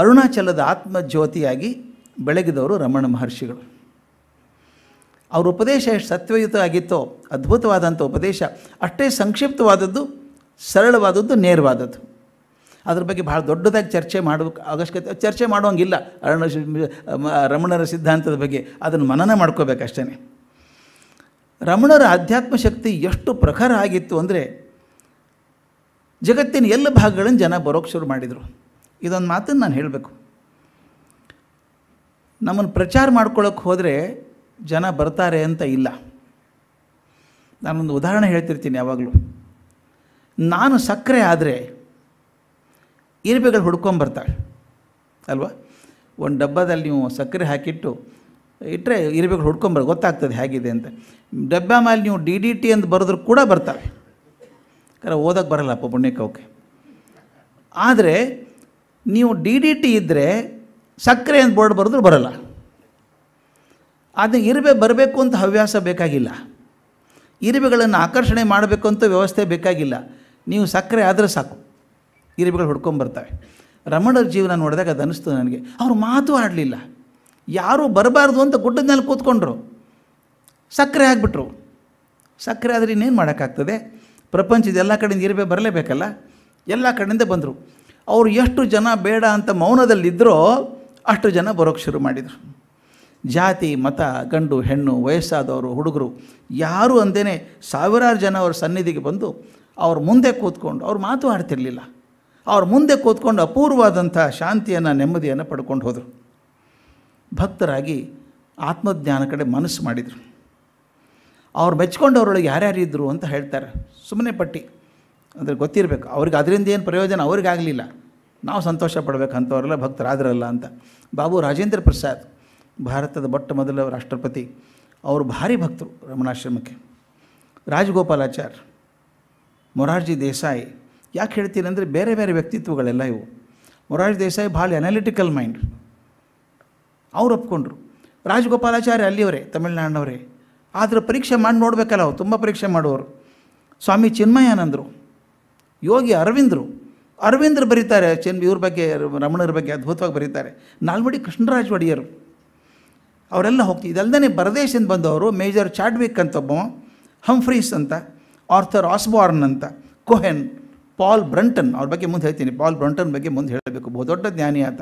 ಅರುಣಾಚಲದ ಆತ್ಮಜ್ಯೋತಿಯಾಗಿ ಬೆಳಗಿದವರು ರಮಣ ಮಹರ್ಷಿಗಳು ಅವರ ಉಪದೇಶ ಎಷ್ಟು ಸತ್ವಯುತ ಆಗಿತ್ತೋ ಅದ್ಭುತವಾದಂಥ ಉಪದೇಶ ಅಷ್ಟೇ ಸಂಕ್ಷಿಪ್ತವಾದದ್ದು ಸರಳವಾದದ್ದು ನೇರವಾದದ್ದು ಅದ್ರ ಬಗ್ಗೆ ಭಾಳ ದೊಡ್ಡದಾಗಿ ಚರ್ಚೆ ಮಾಡಬೇಕು ಅವಶ್ಯಕತೆ ಚರ್ಚೆ ಮಾಡೋಂಗಿಲ್ಲ ಅರುಣ ರಮಣರ ಸಿದ್ಧಾಂತದ ಬಗ್ಗೆ ಅದನ್ನು ಮನನ ಮಾಡ್ಕೋಬೇಕಷ್ಟೇ ರಮಣರ ಆಧ್ಯಾತ್ಮ ಶಕ್ತಿ ಎಷ್ಟು ಪ್ರಖರ ಆಗಿತ್ತು ಅಂದರೆ ಜಗತ್ತಿನ ಎಲ್ಲ ಭಾಗಗಳನ್ನು ಜನ ಬರೋಕ್ಕೆ ಶುರು ಮಾಡಿದರು ಇದೊಂದು ಮಾತನ್ನು ನಾನು ಹೇಳಬೇಕು ನಮ್ಮನ್ನು ಪ್ರಚಾರ ಮಾಡ್ಕೊಳ್ಳೋಕ್ಕೆ ಹೋದರೆ ಜನ ಬರ್ತಾರೆ ಅಂತ ಇಲ್ಲ ನಾನೊಂದು ಉದಾಹರಣೆ ಹೇಳ್ತಿರ್ತೀನಿ ಯಾವಾಗಲೂ ನಾನು ಸಕ್ಕರೆ ಆದರೆ ಇರ್ಬೆಗಳು ಹುಡ್ಕೊಂಬರ್ತಾಳೆ ಅಲ್ವಾ ಒಂದು ಡಬ್ಬದಲ್ಲಿ ನೀವು ಸಕ್ಕರೆ ಹಾಕಿಟ್ಟು ಇಟ್ಟರೆ ಇರ್ಬೇಕು ಹುಡ್ಕೊಂಬರ್ ಗೊತ್ತಾಗ್ತದೆ ಹೇಗಿದೆ ಅಂತ ಡಬ್ಬ ಮೇಲೆ ನೀವು ಡಿ ಡಿ ಟಿ ಅಂತ ಬರೆದ್ರು ಕೂಡ ಬರ್ತವೆ ಯಾಕಂದ್ರೆ ಓದೋಕೆ ಬರಲ್ಲಪ್ಪ ಅಪ್ಪ ಪುಣ್ಯಕ್ಕೆ ಆದರೆ ನೀವು ಡಿ ಡಿ ಟಿ ಇದ್ದರೆ ಸಕ್ಕರೆ ಅಂತ ಬೋರ್ಡ್ ಬರೆದ್ರೂ ಬರಲ್ಲ ಆದರೆ ಇರುವೆ ಬರಬೇಕು ಅಂತ ಹವ್ಯಾಸ ಬೇಕಾಗಿಲ್ಲ ಇರುವೆಗಳನ್ನು ಆಕರ್ಷಣೆ ಮಾಡಬೇಕು ಅಂತ ವ್ಯವಸ್ಥೆ ಬೇಕಾಗಿಲ್ಲ ನೀವು ಸಕ್ಕರೆ ಆದರೆ ಸಾಕು ಇರುವೆಗಳು ಹುಡ್ಕೊಂಬರ್ತವೆ ರಮಣರ ಜೀವನ ನೋಡಿದಾಗ ಅದು ಅನ್ನಿಸ್ತು ನನಗೆ ಅವರು ಮಾತು ಆಡಲಿಲ್ಲ ಯಾರೂ ಬರಬಾರ್ದು ಅಂತ ಗುಡ್ಡದ ಮೇಲೆ ಕೂತ್ಕೊಂಡ್ರು ಸಕ್ಕರೆ ಆಗಿಬಿಟ್ರು ಸಕ್ಕರೆ ಆದರೆ ಇನ್ನೇನು ಮಾಡೋಕ್ಕಾಗ್ತದೆ ಪ್ರಪಂಚದ ಎಲ್ಲ ಕಡೆಯಿಂದ ಇರುವೆ ಬರಲೇಬೇಕಲ್ಲ ಎಲ್ಲ ಕಡೆಯಿಂದ ಬಂದರು ಅವರು ಎಷ್ಟು ಜನ ಬೇಡ ಅಂತ ಮೌನದಲ್ಲಿದ್ದರೋ ಅಷ್ಟು ಜನ ಬರೋಕ್ಕೆ ಶುರು ಮಾಡಿದರು ಜಾತಿ ಮತ ಗಂಡು ಹೆಣ್ಣು ವಯಸ್ಸಾದವರು ಹುಡುಗರು ಯಾರು ಅಂದೇ ಸಾವಿರಾರು ಜನ ಅವ್ರ ಸನ್ನಿಧಿಗೆ ಬಂದು ಅವ್ರ ಮುಂದೆ ಕೂತ್ಕೊಂಡು ಅವ್ರು ಮಾತು ಆಡ್ತಿರಲಿಲ್ಲ ಅವ್ರ ಮುಂದೆ ಕೂತ್ಕೊಂಡು ಅಪೂರ್ವವಾದಂಥ ಶಾಂತಿಯನ್ನು ನೆಮ್ಮದಿಯನ್ನು ಪಡ್ಕೊಂಡು ಹೋದರು ಭಕ್ತರಾಗಿ ಆತ್ಮಜ್ಞಾನ ಕಡೆ ಮನಸ್ಸು ಮಾಡಿದರು ಅವ್ರು ಯಾರ್ಯಾರು ಯಾರ್ಯಾರಿದ್ದರು ಅಂತ ಹೇಳ್ತಾರೆ ಸುಮ್ಮನೆ ಪಟ್ಟಿ ಅಂದರೆ ಗೊತ್ತಿರಬೇಕು ಅವ್ರಿಗೆ ಅದರಿಂದ ಏನು ಪ್ರಯೋಜನ ಅವ್ರಿಗಾಗಲಿಲ್ಲ ನಾವು ಸಂತೋಷ ಪಡಬೇಕಂಥವ್ರೆಲ್ಲ ಭಕ್ತರಾದ್ರಲ್ಲ ಅಂತ ಬಾಬು ರಾಜೇಂದ್ರ ಪ್ರಸಾದ್ ಭಾರತದ ಮೊಟ್ಟ ಮೊದಲ ರಾಷ್ಟ್ರಪತಿ ಅವರು ಭಾರಿ ಭಕ್ತರು ರಮಣಾಶ್ರಮಕ್ಕೆ ರಾಜಗೋಪಾಲಾಚಾರ್ ಮೊರಾರ್ಜಿ ದೇಸಾಯಿ ಯಾಕೆ ಹೇಳ್ತೀನಿ ಅಂದರೆ ಬೇರೆ ಬೇರೆ ವ್ಯಕ್ತಿತ್ವಗಳೆಲ್ಲ ಇವು ಮೊರಾರ್ಜಿ ದೇಸಾಯಿ ಭಾಳ ಅನಾಲಿಟಿಕಲ್ ಮೈಂಡ್ ಅವ್ರು ಒಪ್ಕೊಂಡ್ರು ರಾಜಗೋಪಾಲಾಚಾರ್ಯ ಅಲ್ಲಿಯವರೇ ತಮಿಳ್ನಾಡಿನವರೇ ಆದರೆ ಪರೀಕ್ಷೆ ಮಾಡಿ ನೋಡಬೇಕಲ್ಲ ಅವ್ರು ತುಂಬ ಪರೀಕ್ಷೆ ಮಾಡುವರು ಸ್ವಾಮಿ ಚಿನ್ಮಯಾನಂದರು ಯೋಗಿ ಅರವಿಂದರು ಅರವಿಂದ್ರ ಬರೀತಾರೆ ಚೆನ್ ಇವ್ರ ಬಗ್ಗೆ ರಮಣರ ಬಗ್ಗೆ ಅದ್ಭುತವಾಗಿ ಬರೀತಾರೆ ನಾಲ್ಮಡಿ ಕೃಷ್ಣರಾಜ್ ಒಡೆಯರು ಅವರೆಲ್ಲ ಹೋಗ್ತೀವಿ ಇದಲ್ದೇ ಬರದೇಶದಿಂದ ಬಂದವರು ಮೇಜರ್ ಚಾಡ್ವಿಕ್ ಅಂತ ಒಬ್ಬ ಹಂಫ್ರೀಸ್ ಅಂತ ಆರ್ಥರ್ ಆಸ್ಬಾರ್ನ್ ಅಂತ ಕೊಹೆನ್ ಪಾಲ್ ಬ್ರಂಟನ್ ಅವ್ರ ಬಗ್ಗೆ ಮುಂದೆ ಹೇಳ್ತೀನಿ ಪಾಲ್ ಬ್ರಂಟನ್ ಬಗ್ಗೆ ಮುಂದೆ ಹೇಳಬೇಕು ಬಹು ದೊಡ್ಡ ಜ್ಞಾನಿ ಆತ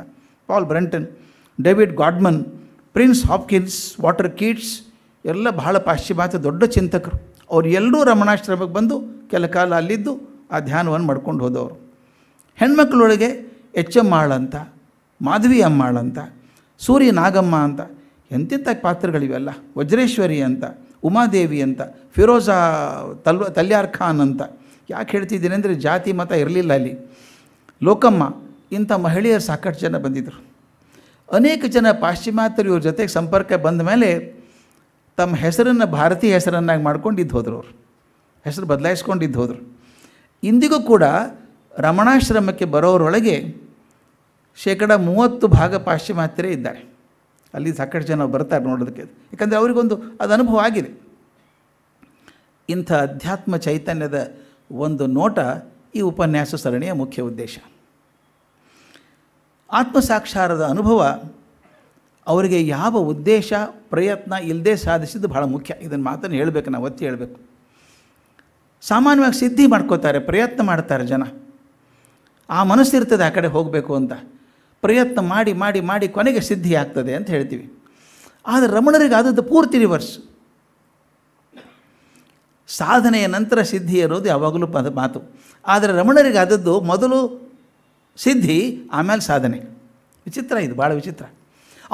Paul Brunton David Godman Prince Hopkins Walter Keats ಎಲ್ಲ ಬಹಳ ಪಾಶ್ಚಿಮಾತ್ಯ ದೊಡ್ಡ ಚಿಂತಕರು ಎಲ್ಲರೂ ರಮಣಾಶ್ರಮಕ್ಕೆ ಬಂದು ಕೆಲ ಕಾಲ ಅಲ್ಲಿದ್ದು ಆ ಧ್ಯಾನವನ್ನು ಮಾಡ್ಕೊಂಡು ಹೋದವರು ಹೆಣ್ಮಕ್ಳೊಳಗೆ ಎಚ್ ಎಮ್ ಅಂತ ಮಾಧವಿ ಅಮ್ಮಾಳಂತ ಅಂತ ಸೂರ್ಯ ನಾಗಮ್ಮ ಅಂತ ಎಂತೆಂಥ ಪಾತ್ರಗಳಿವೆಲ್ಲ ವಜ್ರೇಶ್ವರಿ ಅಂತ ಉಮಾದೇವಿ ಅಂತ ಫಿರೋಜಾ ತಲ್ವ ತಲ್ಯಾರ್ ಖಾನ್ ಅಂತ ಯಾಕೆ ಹೇಳ್ತಿದ್ದೀನಿ ಅಂದರೆ ಜಾತಿ ಮತ ಇರಲಿಲ್ಲ ಅಲ್ಲಿ ಲೋಕಮ್ಮ ಇಂಥ ಮಹಿಳೆಯರು ಸಾಕಷ್ಟು ಜನ ಬಂದಿದ್ದರು ಅನೇಕ ಜನ ಪಾಶ್ಚಿಮಾತ್ಯರು ಇವ್ರ ಜೊತೆಗೆ ಸಂಪರ್ಕ ಬಂದ ಮೇಲೆ ತಮ್ಮ ಹೆಸರನ್ನು ಭಾರತೀಯ ಹೆಸರನ್ನಾಗಿ ಮಾಡ್ಕೊಂಡಿದ್ದು ಹೋದರು ಅವರು ಹೆಸರು ಬದಲಾಯಿಸ್ಕೊಂಡಿದ್ದು ಹೋದರು ಇಂದಿಗೂ ಕೂಡ ರಮಣಾಶ್ರಮಕ್ಕೆ ಬರೋರೊಳಗೆ ಶೇಕಡ ಮೂವತ್ತು ಭಾಗ ಪಾಶ್ಚಿಮಾತ್ಯರೇ ಇದ್ದಾರೆ ಅಲ್ಲಿ ಸಾಕಷ್ಟು ಜನ ಬರ್ತಾರೆ ನೋಡೋದಕ್ಕೆ ಯಾಕಂದರೆ ಅವರಿಗೊಂದು ಅದು ಅನುಭವ ಆಗಿದೆ ಇಂಥ ಅಧ್ಯಾತ್ಮ ಚೈತನ್ಯದ ಒಂದು ನೋಟ ಈ ಉಪನ್ಯಾಸ ಸರಣಿಯ ಮುಖ್ಯ ಉದ್ದೇಶ ಆತ್ಮಸಾಕ್ಷಾರದ ಅನುಭವ ಅವರಿಗೆ ಯಾವ ಉದ್ದೇಶ ಪ್ರಯತ್ನ ಇಲ್ಲದೆ ಸಾಧಿಸಿದ್ದು ಭಾಳ ಮುಖ್ಯ ಇದನ್ನು ಮಾತನ್ನು ಹೇಳಬೇಕು ನಾವು ಒತ್ತಿ ಹೇಳಬೇಕು ಸಾಮಾನ್ಯವಾಗಿ ಸಿದ್ಧಿ ಮಾಡ್ಕೋತಾರೆ ಪ್ರಯತ್ನ ಮಾಡ್ತಾರೆ ಜನ ಆ ಮನಸ್ಸಿರ್ತದೆ ಆ ಕಡೆ ಹೋಗಬೇಕು ಅಂತ ಪ್ರಯತ್ನ ಮಾಡಿ ಮಾಡಿ ಮಾಡಿ ಕೊನೆಗೆ ಸಿದ್ಧಿ ಆಗ್ತದೆ ಅಂತ ಹೇಳ್ತೀವಿ ಆದರೆ ರಮಣರಿಗೆ ಆದದ್ದು ಪೂರ್ತಿ ರಿವರ್ಸ್ ಸಾಧನೆಯ ನಂತರ ಸಿದ್ಧಿ ಇರೋದು ಯಾವಾಗಲೂ ಪದ ಮಾತು ಆದರೆ ರಮಣರಿಗೆ ಆದದ್ದು ಮೊದಲು ಸಿದ್ಧಿ ಆಮೇಲೆ ಸಾಧನೆ ವಿಚಿತ್ರ ಇದು ಭಾಳ ವಿಚಿತ್ರ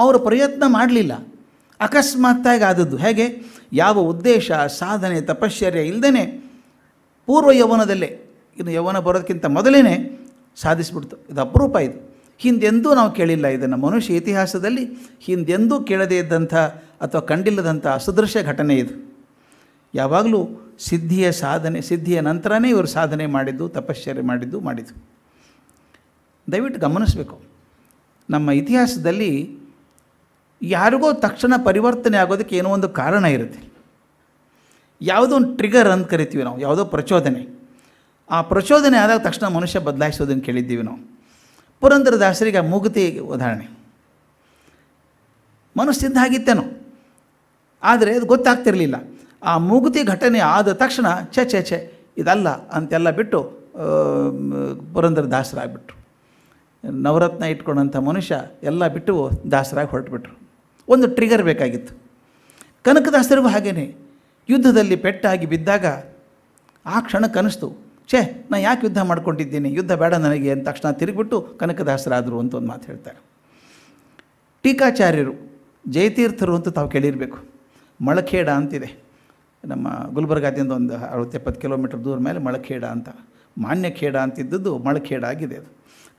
ಅವರು ಪ್ರಯತ್ನ ಮಾಡಲಿಲ್ಲ ಅಕಸ್ಮಾತ್ತಾಗಿ ಆದದ್ದು ಹೇಗೆ ಯಾವ ಉದ್ದೇಶ ಸಾಧನೆ ತಪಶ್ಚರ್ಯ ಇಲ್ಲದೇ ಪೂರ್ವ ಯೌವನದಲ್ಲೇ ಇನ್ನು ಯೌವನ ಬರೋದಕ್ಕಿಂತ ಮೊದಲೇ ಸಾಧಿಸಿಬಿಡ್ತು ಇದು ಅಪರೂಪ ಇದು ಹಿಂದೆಂದೂ ನಾವು ಕೇಳಿಲ್ಲ ಇದನ್ನು ಮನುಷ್ಯ ಇತಿಹಾಸದಲ್ಲಿ ಹಿಂದೆಂದೂ ಕೇಳದೇ ಇದ್ದಂಥ ಅಥವಾ ಕಂಡಿಲ್ಲದಂಥ ಅಸದೃಶ್ಯ ಘಟನೆ ಇದು ಯಾವಾಗಲೂ ಸಿದ್ಧಿಯ ಸಾಧನೆ ಸಿದ್ಧಿಯ ನಂತರನೇ ಇವರು ಸಾಧನೆ ಮಾಡಿದ್ದು ತಪಶ್ಚರ್ಯ ಮಾಡಿದ್ದು ಮಾಡಿದ್ದು ದಯವಿಟ್ಟು ಗಮನಿಸಬೇಕು ನಮ್ಮ ಇತಿಹಾಸದಲ್ಲಿ ಯಾರಿಗೋ ತಕ್ಷಣ ಪರಿವರ್ತನೆ ಆಗೋದಕ್ಕೆ ಏನೋ ಒಂದು ಕಾರಣ ಇರುತ್ತೆ ಯಾವುದೋ ಒಂದು ಟ್ರಿಗರ್ ಅಂತ ಕರಿತೀವಿ ನಾವು ಯಾವುದೋ ಪ್ರಚೋದನೆ ಆ ಪ್ರಚೋದನೆ ಆದಾಗ ತಕ್ಷಣ ಮನುಷ್ಯ ಬದಲಾಯಿಸೋದನ್ನು ಕೇಳಿದ್ದೀವಿ ನಾವು ಪುರಂದರದಾಸರಿಗೆ ಆ ಮೂಗುತಿ ಉದಾಹರಣೆ ಮನಸ್ಸಿದ್ದ ಆಗಿತ್ತೇನೋ ಆದರೆ ಅದು ಗೊತ್ತಾಗ್ತಿರಲಿಲ್ಲ ಆ ಮೂಗುತಿ ಘಟನೆ ಆದ ತಕ್ಷಣ ಛೆ ಛೆ ಛೆ ಇದಲ್ಲ ಅಂತೆಲ್ಲ ಬಿಟ್ಟು ಪುರಂದರ ದಾಸರಾಗ್ಬಿಟ್ರು ನವರತ್ನ ಇಟ್ಕೊಂಡಂಥ ಮನುಷ್ಯ ಎಲ್ಲ ಬಿಟ್ಟು ದಾಸರಾಗಿ ಹೊರಟುಬಿಟ್ರು ಒಂದು ಟ್ರಿಗರ್ ಬೇಕಾಗಿತ್ತು ಕನಕದಾಸರಿಗೂ ಹಾಗೇ ಯುದ್ಧದಲ್ಲಿ ಪೆಟ್ಟಾಗಿ ಬಿದ್ದಾಗ ಆ ಕ್ಷಣ ಕನಸ್ತು ಛೇ ನಾನು ಯಾಕೆ ಯುದ್ಧ ಮಾಡ್ಕೊಂಡಿದ್ದೀನಿ ಯುದ್ಧ ಬೇಡ ನನಗೆ ಅಂತ ತಕ್ಷಣ ತಿರುಗಿಬಿಟ್ಟು ಕನಕದಾಸರಾದರು ಅಂತ ಒಂದು ಮಾತು ಹೇಳ್ತಾರೆ ಟೀಕಾಚಾರ್ಯರು ಜಯತೀರ್ಥರು ಅಂತ ತಾವು ಕೇಳಿರಬೇಕು ಮಳಖೇಡ ಅಂತಿದೆ ನಮ್ಮ ಗುಲ್ಬರ್ಗಾದಿಂದ ಒಂದು ಅರವತ್ತೆಪ್ಪತ್ತು ಎಪ್ಪತ್ತು ಕಿಲೋಮೀಟರ್ ದೂರ ಮೇಲೆ ಮಳಖೇಡ ಅಂತ ಮಾನ್ಯ ಖೇಡ ಅಂತಿದ್ದದ್ದು ಮಳಖೇಡ ಆಗಿದೆ ಅದು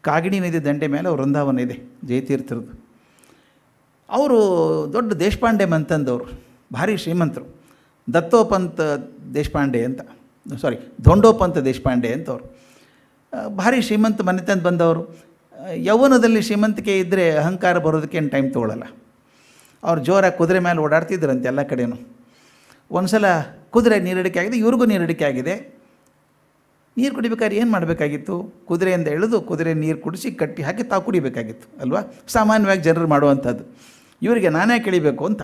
ಕಾಗಿಣಿ ನದಿ ದಂಡೆ ಮೇಲೆ ಅವ್ರ ವೃಂದಾವನ ಇದೆ ಜಯತೀರ್ಥರದ್ದು ಅವರು ದೊಡ್ಡ ದೇಶಪಾಂಡೆ ಮಂತಂದವರು ಭಾರಿ ಶ್ರೀಮಂತರು ದತ್ತೋಪಂತ ದೇಶಪಾಂಡೆ ಅಂತ ಸಾರಿ ದೊಂಡೋಪಂತ ದೇಶಪಾಂಡೆ ಅಂತವ್ರು ಭಾರಿ ಶ್ರೀಮಂತ ಮನೆತಂದು ಬಂದವರು ಯೌವನದಲ್ಲಿ ಶ್ರೀಮಂತಿಕೆ ಇದ್ದರೆ ಅಹಂಕಾರ ಬರೋದಕ್ಕೇನು ಟೈಮ್ ತೊಗೊಳ್ಳಲ್ಲ ಅವ್ರು ಜೋರಾಗಿ ಕುದುರೆ ಮೇಲೆ ಓಡಾಡ್ತಿದ್ರಂತೆ ಎಲ್ಲ ಕಡೆಯೂ ಒಂದು ಸಲ ಕುದುರೆ ನೀರಡಿಕೆ ಆಗಿದೆ ಇವ್ರಿಗೂ ನೀರಡಿಕೆ ಆಗಿದೆ ನೀರು ಕುಡಿಬೇಕಾದ್ರೆ ಏನು ಮಾಡಬೇಕಾಗಿತ್ತು ಕುದುರೆಯಿಂದ ಎಳೆದು ಕುದುರೆ ನೀರು ಕುಡಿಸಿ ಕಟ್ಟಿ ಹಾಕಿ ತಾವು ಕುಡಿಬೇಕಾಗಿತ್ತು ಅಲ್ವಾ ಸಾಮಾನ್ಯವಾಗಿ ಜನರು ಮಾಡುವಂಥದ್ದು ಇವರಿಗೆ ನಾನೇ ಕೇಳಿಬೇಕು ಅಂತ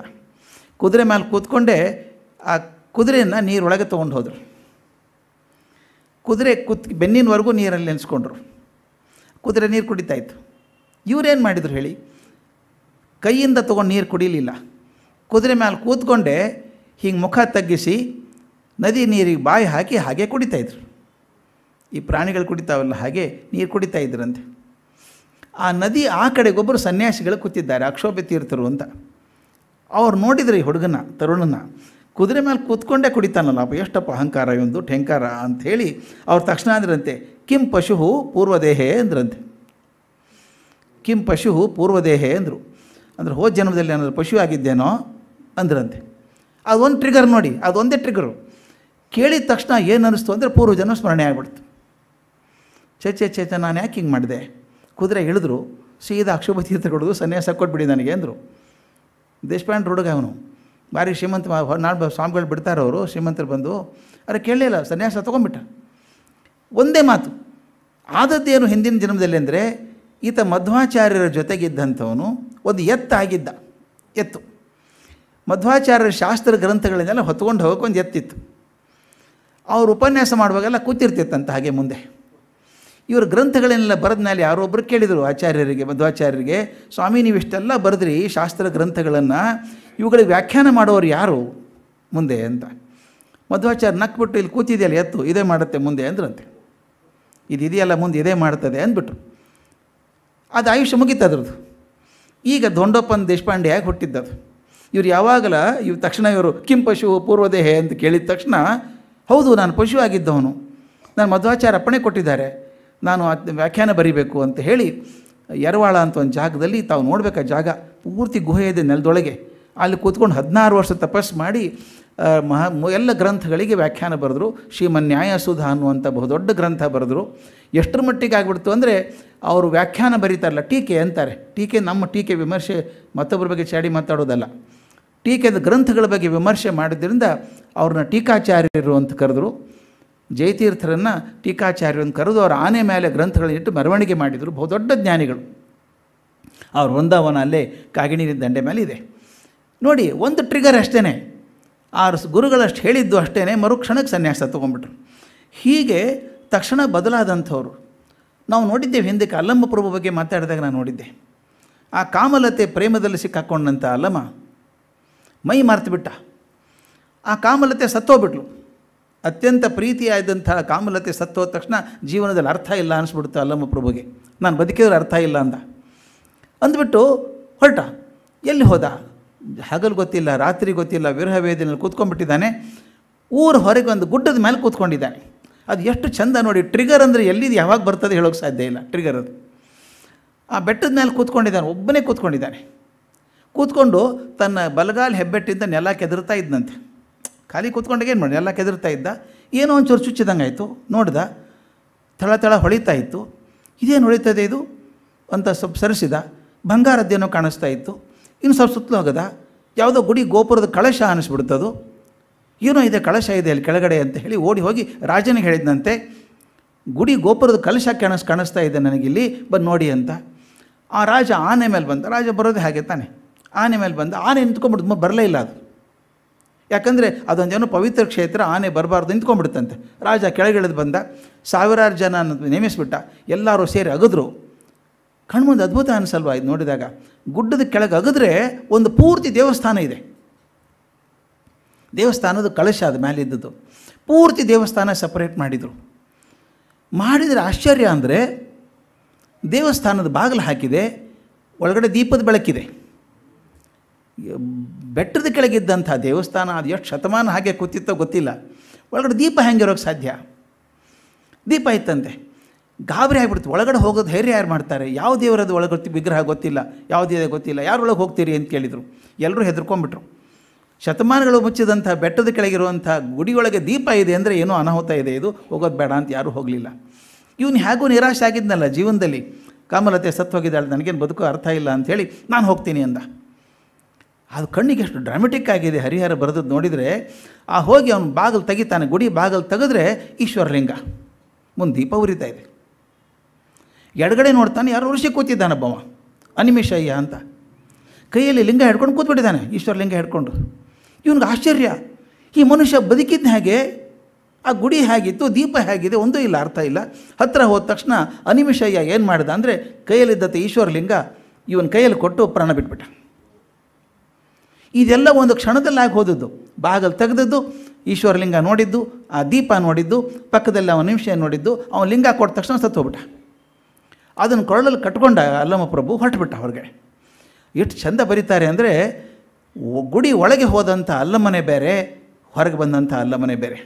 ಕುದುರೆ ಮೇಲೆ ಕೂತ್ಕೊಂಡೇ ಆ ಕುದುರೆಯನ್ನು ನೀರೊಳಗೆ ತೊಗೊಂಡು ಹೋದರು ಕುದುರೆ ಕುತ್ ಬೆನ್ನಿನವರೆಗೂ ನೀರಲ್ಲಿ ನೆನೆಸ್ಕೊಂಡ್ರು ಕುದುರೆ ನೀರು ಕುಡಿತಾ ಇತ್ತು ಇವ್ರೇನು ಮಾಡಿದ್ರು ಹೇಳಿ ಕೈಯಿಂದ ತೊಗೊಂಡು ನೀರು ಕುಡಿಲಿಲ್ಲ ಕುದುರೆ ಮೇಲೆ ಕೂತ್ಕೊಂಡೆ ಹಿಂಗೆ ಮುಖ ತಗ್ಗಿಸಿ ನದಿ ನೀರಿಗೆ ಬಾಯಿ ಹಾಕಿ ಹಾಗೆ ಕುಡಿತಾಯಿದ್ರು ಈ ಪ್ರಾಣಿಗಳು ಕುಡಿತಾವಲ್ಲ ಹಾಗೆ ನೀರು ಕುಡಿತಾ ಇದ್ರಂತೆ ಆ ನದಿ ಆ ಕಡೆಗೊಬ್ಬರು ಸನ್ಯಾಸಿಗಳು ಕೂತಿದ್ದಾರೆ ಅಕ್ಷೋಭೆ ತೀರ್ಥರು ಅಂತ ಅವ್ರು ನೋಡಿದ್ರು ಈ ಹುಡುಗನ ತರುಣನ ಕುದುರೆ ಮೇಲೆ ಕೂತ್ಕೊಂಡೇ ಕುಡಿತಾನಲ್ಲ ಎಷ್ಟಪ್ಪ ಅಹಂಕಾರ ಇವೊಂದು ಠೆಂಕಾರ ಅಂಥೇಳಿ ಅವ್ರ ತಕ್ಷಣ ಅಂದ್ರಂತೆ ಕಿಂ ಪಶು ಪೂರ್ವದೇಹೇ ಅಂದ್ರಂತೆ ಕಿಂ ಪಶು ಪೂರ್ವದೇಹೆ ಅಂದರು ಅಂದ್ರೆ ಹೋದ ಜನ್ಮದಲ್ಲಿ ಏನಾದರೂ ಪಶು ಆಗಿದ್ದೇನೋ ಅಂದ್ರಂತೆ ಅದೊಂದು ಟ್ರಿಗರ್ ನೋಡಿ ಅದೊಂದೇ ಟ್ರಿಗರು ಕೇಳಿದ ತಕ್ಷಣ ಏನು ಅನ್ನಿಸ್ತು ಅಂದರೆ ಪೂರ್ವಜನ್ಮ ಸ್ಮರಣೆ ಆಗಿಬಿಡ್ತು ಚೇ ಚೇ ನಾನು ಯಾಕೆ ಹಿಂಗೆ ಮಾಡಿದೆ ಕುದುರೆ ಇಳಿದ್ರು ಸೀದಾ ಅಕ್ಷುಭ ತೀರ್ಥ ಕೊಡೋದು ಸನ್ಯಾಸ ಕೊಟ್ಬಿಡಿ ನನಗೆ ಅಂದರು ದೇಶಪಾಂಡ್ ಹುಡುಗ ಅವನು ಭಾರಿ ಶ್ರೀಮಂತ ನಾಡು ಸ್ವಾಮಿಗಳು ಬಿಡ್ತಾರವರು ಶ್ರೀಮಂತರು ಬಂದು ಅರೆ ಕೇಳಲಿಲ್ಲ ಸನ್ಯಾಸ ತೊಗೊಂಡ್ಬಿಟ್ಟ ಒಂದೇ ಮಾತು ಆದದ್ದೇನು ಹಿಂದಿನ ಜನ್ಮದಲ್ಲಿ ಅಂದರೆ ಈತ ಮಧ್ವಾಚಾರ್ಯರ ಜೊತೆಗಿದ್ದಂಥವನು ಒಂದು ಎತ್ತಾಗಿದ್ದ ಎತ್ತು ಮಧ್ವಾಚಾರ್ಯರ ಶಾಸ್ತ್ರ ಗ್ರಂಥಗಳನ್ನೆಲ್ಲ ಹೊತ್ಕೊಂಡು ಹೋಗೋಕೆ ಒಂದು ಎತ್ತಿತ್ತು ಅವರು ಉಪನ್ಯಾಸ ಮಾಡುವಾಗೆಲ್ಲ ಕೂತಿರ್ತಿತ್ತಂತ ಹಾಗೆ ಮುಂದೆ ಇವರು ಗ್ರಂಥಗಳನ್ನೆಲ್ಲ ಬರೆದ ಮೇಲೆ ಯಾರೊಬ್ಬರು ಕೇಳಿದರು ಆಚಾರ್ಯರಿಗೆ ಮಧ್ವಾಚಾರ್ಯರಿಗೆ ಸ್ವಾಮಿ ನೀವು ಇಷ್ಟೆಲ್ಲ ಬರೆದ್ರಿ ಶಾಸ್ತ್ರ ಗ್ರಂಥಗಳನ್ನು ಇವುಗಳಿಗೆ ವ್ಯಾಖ್ಯಾನ ಮಾಡೋರು ಯಾರು ಮುಂದೆ ಅಂತ ಮಧ್ವಾಚಾರ್ಯ ನಕ್ಬಿಟ್ಟು ಇಲ್ಲಿ ಕೂತಿದೆಯಲ್ಲ ಎತ್ತು ಇದೇ ಮಾಡುತ್ತೆ ಮುಂದೆ ಅಂದ್ರಂತೆ ಇದು ಇದೆಯಲ್ಲ ಮುಂದೆ ಇದೇ ಮಾಡ್ತದೆ ಅಂದ್ಬಿಟ್ರು ಅದು ಆಯುಷ್ಯ ಅದ್ರದ್ದು ಈಗ ದೊಂಡಪ್ಪನ ದೇಶಪಾಂಡೆಯಾಗಿ ಹುಟ್ಟಿದ್ದದು ಇವ್ರು ಯಾವಾಗಲ ಇವ್ರ ತಕ್ಷಣ ಇವರು ಕಿಂ ಪಶು ಪೂರ್ವದೇಹೆ ಅಂತ ಕೇಳಿದ ತಕ್ಷಣ ಹೌದು ನಾನು ಪಶು ಆಗಿದ್ದವನು ನಾನು ಮಧ್ವಾಚಾರ ಅಪ್ಪಣೆ ಕೊಟ್ಟಿದ್ದಾರೆ ನಾನು ವ್ಯಾಖ್ಯಾನ ಬರಿಬೇಕು ಅಂತ ಹೇಳಿ ಯರವಾಳ ಅಂತ ಒಂದು ಜಾಗದಲ್ಲಿ ತಾವು ನೋಡಬೇಕಾದ ಜಾಗ ಪೂರ್ತಿ ಗುಹೆ ಇದೆ ನೆಲದೊಳಗೆ ಅಲ್ಲಿ ಕೂತ್ಕೊಂಡು ಹದಿನಾರು ವರ್ಷ ತಪಸ್ಸು ಮಾಡಿ ಮಹಾ ಎಲ್ಲ ಗ್ರಂಥಗಳಿಗೆ ವ್ಯಾಖ್ಯಾನ ಬರೆದರು ನ್ಯಾಯಸುಧ ಅನ್ನುವಂಥ ಬಹುದೊಡ್ಡ ಗ್ರಂಥ ಬರೆದರು ಎಷ್ಟರ ಮಟ್ಟಿಗೆ ಆಗಿಬಿಡ್ತು ಅಂದರೆ ಅವರು ವ್ಯಾಖ್ಯಾನ ಬರೀತಾರಲ್ಲ ಟೀಕೆ ಅಂತಾರೆ ಟೀಕೆ ನಮ್ಮ ಟೀಕೆ ವಿಮರ್ಶೆ ಮತ್ತೊಬ್ಬರ ಬಗ್ಗೆ ಚಾಡಿ ಮಾತಾಡೋದಲ್ಲ ಟೀಕೆದ ಗ್ರಂಥಗಳ ಬಗ್ಗೆ ವಿಮರ್ಶೆ ಮಾಡಿದ್ರಿಂದ ಅವ್ರನ್ನ ಟೀಕಾಚಾರ್ಯರು ಅಂತ ಕರೆದರು ಜಯತೀರ್ಥರನ್ನು ಟೀಕಾಚಾರ್ಯರು ಅಂತ ಕರೆದು ಅವರ ಆನೆ ಮೇಲೆ ಗ್ರಂಥಗಳನ್ನ ಇಟ್ಟು ಮೆರವಣಿಗೆ ಮಾಡಿದರು ಬಹುದೊಡ್ಡ ಜ್ಞಾನಿಗಳು ಅವ್ರ ವೃಂದಾವನ ಅಲ್ಲೇ ಕಾಗಿಣಿ ದಂಡೆ ಮೇಲೆ ಇದೆ ನೋಡಿ ಒಂದು ಟ್ರಿಗರ್ ಅಷ್ಟೇ ಆ ಗುರುಗಳಷ್ಟು ಹೇಳಿದ್ದು ಅಷ್ಟೇ ಮರುಕ್ಷಣಕ್ಕೆ ಸನ್ಯಾಸ ತೊಗೊಂಡ್ಬಿಟ್ರು ಹೀಗೆ ತಕ್ಷಣ ಬದಲಾದಂಥವ್ರು ನಾವು ನೋಡಿದ್ದೇವೆ ಹಿಂದಕ್ಕೆ ಅಲ್ಲಮ್ಮ ಪ್ರಭು ಬಗ್ಗೆ ಮಾತಾಡಿದಾಗ ನಾನು ನೋಡಿದ್ದೆ ಆ ಕಾಮಲತೆ ಪ್ರೇಮದಲ್ಲಿ ಸಿಕ್ಕಾಕೊಂಡಂಥ ಅಲ್ಲಮ್ಮ ಮೈ ಬಿಟ್ಟ ಆ ಕಾಮಲತೆ ಸತ್ತೋಗ್ಬಿಟ್ಲು ಅತ್ಯಂತ ಪ್ರೀತಿಯಾದಂಥ ಕಾಮಲತೆ ಸತ್ತೋದ ತಕ್ಷಣ ಜೀವನದಲ್ಲಿ ಅರ್ಥ ಇಲ್ಲ ಅನಿಸ್ಬಿಡ್ತು ಅಲ್ಲಮ್ಮ ಪ್ರಭುಗೆ ನಾನು ಬದುಕಿದ್ರೆ ಅರ್ಥ ಇಲ್ಲ ಅಂದ ಅಂದ್ಬಿಟ್ಟು ಹೊರಟ ಎಲ್ಲಿ ಹೋದ ಹಗಲು ಗೊತ್ತಿಲ್ಲ ರಾತ್ರಿ ಗೊತ್ತಿಲ್ಲ ವಿರಹ ವೇದಿನಲ್ಲಿ ಕೂತ್ಕೊಂಡ್ಬಿಟ್ಟಿದ್ದಾನೆ ಊರು ಹೊರಗೆ ಒಂದು ಗುಡ್ಡದ ಮೇಲೆ ಕೂತ್ಕೊಂಡಿದ್ದಾನೆ ಅದು ಎಷ್ಟು ಚಂದ ನೋಡಿ ಟ್ರಿಗರ್ ಅಂದರೆ ಎಲ್ಲಿದು ಯಾವಾಗ ಬರ್ತದೆ ಹೇಳೋಕೆ ಸಾಧ್ಯ ಇಲ್ಲ ಟ್ರಿಗರ್ ಅದು ಆ ಬೆಟ್ಟದ ಮೇಲೆ ಕೂತ್ಕೊಂಡಿದ್ದಾನೆ ಒಬ್ಬನೇ ಕೂತ್ಕೊಂಡಿದ್ದಾನೆ ಕೂತ್ಕೊಂಡು ತನ್ನ ಬಲಗಾಲು ಹೆಬ್ಬೆಟ್ಟಿಂದ ನೆಲ ಕೆದರ್ತಾ ಇದ್ದಂತೆ ಖಾಲಿ ಕೂತ್ಕೊಂಡಾಗ ಏನು ಮಾಡಿ ನೆಲ ಕೆದರ್ತಾ ಇದ್ದ ಏನೋ ಒಂಚೂರು ಚುಚ್ಚಿದಂಗೆ ಆಯಿತು ನೋಡ್ದ ತಳ ತಳ ಹೊಳಿತಾ ಇತ್ತು ಇದೇನು ಹೊಳಿತದೆ ಇದು ಅಂತ ಸ್ವಲ್ಪ ಸರಿಸಿದ ಬಂಗಾರದ್ದೇನೋ ಕಾಣಿಸ್ತಾ ಇತ್ತು ಇನ್ನು ಸ್ವಲ್ಪ ಸುತ್ತಲೂ ಹೋಗದ ಯಾವುದೋ ಗುಡಿ ಗೋಪುರದ ಕಳಶ ಅದು ಏನೋ ಇದೆ ಕಳಶ ಇದೆ ಅಲ್ಲಿ ಕೆಳಗಡೆ ಅಂತ ಹೇಳಿ ಓಡಿ ಹೋಗಿ ರಾಜನಿಗೆ ಹೇಳಿದಂತೆ ಗುಡಿ ಗೋಪುರದ ಕಲಶ ಕಾಣಿಸ್ ಕಾಣಿಸ್ತಾ ಇದೆ ನನಗಿಲ್ಲಿ ಬಂದು ನೋಡಿ ಅಂತ ಆ ರಾಜ ಆನೆ ಮೇಲೆ ಬಂದ ರಾಜ ಬರೋದೇ ಹಾಗೆ ತಾನೆ ಆನೆ ಮೇಲೆ ಬಂದ ಆನೆ ನಿಂತ್ಕೊಂಡ್ಬಿಡ್ತು ಬರಲೇ ಇಲ್ಲ ಅದು ಯಾಕಂದರೆ ಅದೊಂದೇನೋ ಪವಿತ್ರ ಕ್ಷೇತ್ರ ಆನೆ ಬರಬಾರ್ದು ನಿಂತ್ಕೊಂಡ್ಬಿಡ್ತಂತೆ ರಾಜ ಕೆಳಗಿಳಿದು ಬಂದ ಸಾವಿರಾರು ಜನ ನೇಮಿಸ್ಬಿಟ್ಟ ಎಲ್ಲರೂ ಸೇರಿ ಅಗದ್ರು ಕಣ್ಮುಂದೆ ಅದ್ಭುತ ಅನಿಸಲ್ವ ಇದು ನೋಡಿದಾಗ ಗುಡ್ಡದ ಕೆಳಗೆ ಅಗದ್ರೆ ಒಂದು ಪೂರ್ತಿ ದೇವಸ್ಥಾನ ಇದೆ ದೇವಸ್ಥಾನದ ಕಳಶ ಅದು ಇದ್ದದ್ದು ಪೂರ್ತಿ ದೇವಸ್ಥಾನ ಸಪ್ರೇಟ್ ಮಾಡಿದರು ಮಾಡಿದರೆ ಆಶ್ಚರ್ಯ ಅಂದರೆ ದೇವಸ್ಥಾನದ ಬಾಗಿಲು ಹಾಕಿದೆ ಒಳಗಡೆ ದೀಪದ ಬೆಳಕಿದೆ ಬೆಟ್ಟದ ಕೆಳಗಿದ್ದಂಥ ದೇವಸ್ಥಾನ ಅದು ಎಷ್ಟು ಶತಮಾನ ಹಾಗೆ ಕೂತಿತ್ತೋ ಗೊತ್ತಿಲ್ಲ ಒಳಗಡೆ ದೀಪ ಹೆಂಗಿರೋಕ್ಕೆ ಸಾಧ್ಯ ದೀಪ ಇತ್ತಂತೆ ಗಾಬರಿ ಆಗಿಬಿಡ್ತು ಒಳಗಡೆ ಹೋಗೋದು ಧೈರ್ಯ ಯಾರು ಮಾಡ್ತಾರೆ ಯಾವ ದೇವರದು ಒಳಗೆ ವಿಗ್ರಹ ಗೊತ್ತಿಲ್ಲ ಯಾವುದೇ ಗೊತ್ತಿಲ್ಲ ಯಾರೊಳಗೆ ಹೋಗ್ತೀರಿ ಅಂತ ಕೇಳಿದರು ಎಲ್ಲರೂ ಹೆದರ್ಕೊಂಡ್ಬಿಟ್ರು ಶತಮಾನಗಳು ಮುಚ್ಚಿದಂಥ ಬೆಟ್ಟದ ಕೆಳಗಿರುವಂಥ ಗುಡಿಯೊಳಗೆ ದೀಪ ಇದೆ ಅಂದರೆ ಏನೂ ಅನಾಹುತ ಇದೆ ಇದು ಹೋಗೋದು ಬೇಡ ಅಂತ ಯಾರೂ ಹೋಗಲಿಲ್ಲ ಇವನು ಹೇಗೂ ನಿರಾಶೆ ಆಗಿದ್ನಲ್ಲ ಜೀವನದಲ್ಲಿ ಕಾಮಲತೆ ಸತ್ತು ಹೋಗಿದ್ದಾಳೆ ನನಗೇನು ಬದುಕು ಅರ್ಥ ಇಲ್ಲ ಅಂಥೇಳಿ ನಾನು ಹೋಗ್ತೀನಿ ಅಂದ ಅದು ಕಣ್ಣಿಗೆ ಎಷ್ಟು ಡ್ರಾಮೆಟಿಕ್ ಆಗಿದೆ ಹರಿಹರ ಬರೆದದ್ದು ನೋಡಿದರೆ ಆ ಹೋಗಿ ಅವನು ಬಾಗಿಲು ತೆಗಿತಾನೆ ಗುಡಿ ಬಾಗಿಲು ತೆಗೆದ್ರೆ ಈಶ್ವರಲಿಂಗ ಮುಂದೆ ದೀಪ ಉರಿತಾ ಇದೆ ಎಡಗಡೆ ನೋಡ್ತಾನೆ ಯಾರು ಋಷಿ ಕೂತಿದ್ದಾನಬ್ಬವ ಅನಿಮೇಶಯ್ಯ ಅಂತ ಕೈಯಲ್ಲಿ ಲಿಂಗ ಹಿಡ್ಕೊಂಡು ಕೂತ್ಬಿಟ್ಟಿದ್ದಾನೆ ಈಶ್ವರ ಲಿಂಗ ಹಿಡ್ಕೊಂಡು ಇವನಿಗೆ ಆಶ್ಚರ್ಯ ಈ ಮನುಷ್ಯ ಬದುಕಿದ್ದ ಹಾಗೆ ಆ ಗುಡಿ ಹೇಗಿತ್ತು ದೀಪ ಹೇಗಿದೆ ಒಂದೂ ಇಲ್ಲ ಅರ್ಥ ಇಲ್ಲ ಹತ್ತಿರ ಹೋದ ತಕ್ಷಣ ಅನಿಮಿಷಯ್ಯ ಏನು ಮಾಡಿದ ಅಂದರೆ ಈಶ್ವರ ಈಶ್ವರಲಿಂಗ ಇವನ ಕೈಯಲ್ಲಿ ಕೊಟ್ಟು ಪ್ರಾಣ ಬಿಟ್ಬಿಟ್ಟ ಇದೆಲ್ಲ ಒಂದು ಕ್ಷಣದಲ್ಲಿ ಆಗಿ ಹೋದದ್ದು ಬಾಗಲು ತೆಗೆದದ್ದು ಈಶ್ವರಲಿಂಗ ನೋಡಿದ್ದು ಆ ದೀಪ ನೋಡಿದ್ದು ಪಕ್ಕದಲ್ಲಿ ಅವನ ನಿಮಿಷ ನೋಡಿದ್ದು ಅವನ ಲಿಂಗ ಕೊಟ್ಟ ತಕ್ಷಣ ಸತ್ತು ಹೋಗ್ಬಿಟ್ಟ ಅದನ್ನು ಕೊರಳಲ್ಲಿ ಕಟ್ಕೊಂಡ ಅಲ್ಲಮ್ಮ ಪ್ರಭು ಹೊರಟುಬಿಟ್ಟ ಅವ್ರಿಗೆ ಎಷ್ಟು ಚಂದ ಬರೀತಾರೆ ಅಂದರೆ ಗುಡಿ ಒಳಗೆ ಹೋದಂಥ ಅಲ್ಲಮ್ಮನೆ ಬೇರೆ ಹೊರಗೆ ಬಂದಂಥ ಅಲ್ಲಮ್ಮನೆ ಬೇರೆ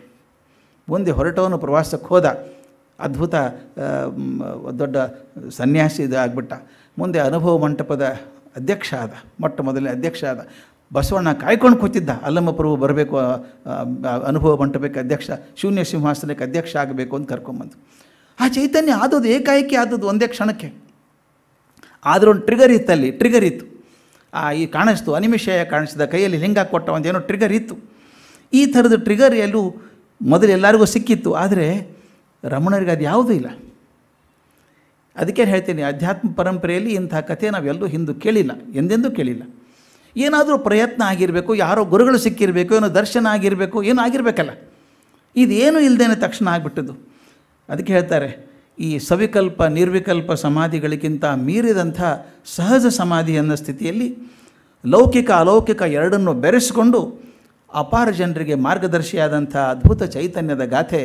ಮುಂದೆ ಹೊರಟವನು ಪ್ರವಾಸಕ್ಕೆ ಹೋದ ಅದ್ಭುತ ದೊಡ್ಡ ಸನ್ಯಾಸಿ ಇದಾಗ್ಬಿಟ್ಟ ಮುಂದೆ ಅನುಭವ ಮಂಟಪದ ಅಧ್ಯಕ್ಷ ಆದ ಮೊಟ್ಟ ಮೊದಲನೇ ಅಧ್ಯಕ್ಷ ಆದ ಬಸವಣ್ಣ ಕಾಯ್ಕೊಂಡು ಕೂತಿದ್ದ ಅಲ್ಲಮ್ಮ ಪ್ರಭು ಬರಬೇಕು ಅನುಭವ ಮಂಟಪಕ್ಕೆ ಅಧ್ಯಕ್ಷ ಶೂನ್ಯ ಸಿಂಹಾಸನಕ್ಕೆ ಅಧ್ಯಕ್ಷ ಆಗಬೇಕು ಅಂತ ಕರ್ಕೊಂಬಂದು ಆ ಚೈತನ್ಯ ಆದದ್ದು ಏಕಾಏಕಿ ಆದದ್ದು ಒಂದೇ ಕ್ಷಣಕ್ಕೆ ಆದರೂ ಒಂದು ಟ್ರಿಗರ್ ಅಲ್ಲಿ ಟ್ರಿಗರ್ ಇತ್ತು ಆ ಈ ಕಾಣಿಸ್ತು ಅನಿಮಿಷಯ ಕಾಣಿಸಿದ ಕೈಯಲ್ಲಿ ಲಿಂಗ ಕೊಟ್ಟ ಒಂದೇನೋ ಟ್ರಿಗರ್ ಇತ್ತು ಈ ಥರದ ಟ್ರಿಗರ್ ಎಲ್ಲೂ ಮೊದಲು ಎಲ್ಲರಿಗೂ ಸಿಕ್ಕಿತ್ತು ಆದರೆ ರಮಣರಿಗೆ ಅದು ಯಾವುದೂ ಇಲ್ಲ ಅದಕ್ಕೆ ಹೇಳ್ತೀನಿ ಅಧ್ಯಾತ್ಮ ಪರಂಪರೆಯಲ್ಲಿ ಇಂಥ ಕಥೆ ನಾವೆಲ್ಲೂ ಹಿಂದೂ ಕೇಳಿಲ್ಲ ಎಂದೆಂದೂ ಕೇಳಿಲ್ಲ ಏನಾದರೂ ಪ್ರಯತ್ನ ಆಗಿರಬೇಕು ಯಾರೋ ಗುರುಗಳು ಸಿಕ್ಕಿರಬೇಕು ಏನೋ ದರ್ಶನ ಆಗಿರಬೇಕು ಏನೂ ಆಗಿರಬೇಕಲ್ಲ ಇದೇನು ಇಲ್ಲದೇನೆ ತಕ್ಷಣ ಆಗಿಬಿಟ್ಟಿದ್ದು ಅದಕ್ಕೆ ಹೇಳ್ತಾರೆ ಈ ಸವಿಕಲ್ಪ ನಿರ್ವಿಕಲ್ಪ ಸಮಾಧಿಗಳಿಗಿಂತ ಮೀರಿದಂಥ ಸಹಜ ಸಮಾಧಿ ಅನ್ನೋ ಸ್ಥಿತಿಯಲ್ಲಿ ಲೌಕಿಕ ಅಲೌಕಿಕ ಎರಡನ್ನು ಬೆರೆಸಿಕೊಂಡು ಅಪಾರ ಜನರಿಗೆ ಮಾರ್ಗದರ್ಶಿಯಾದಂಥ ಅದ್ಭುತ ಚೈತನ್ಯದ ಗಾಥೆ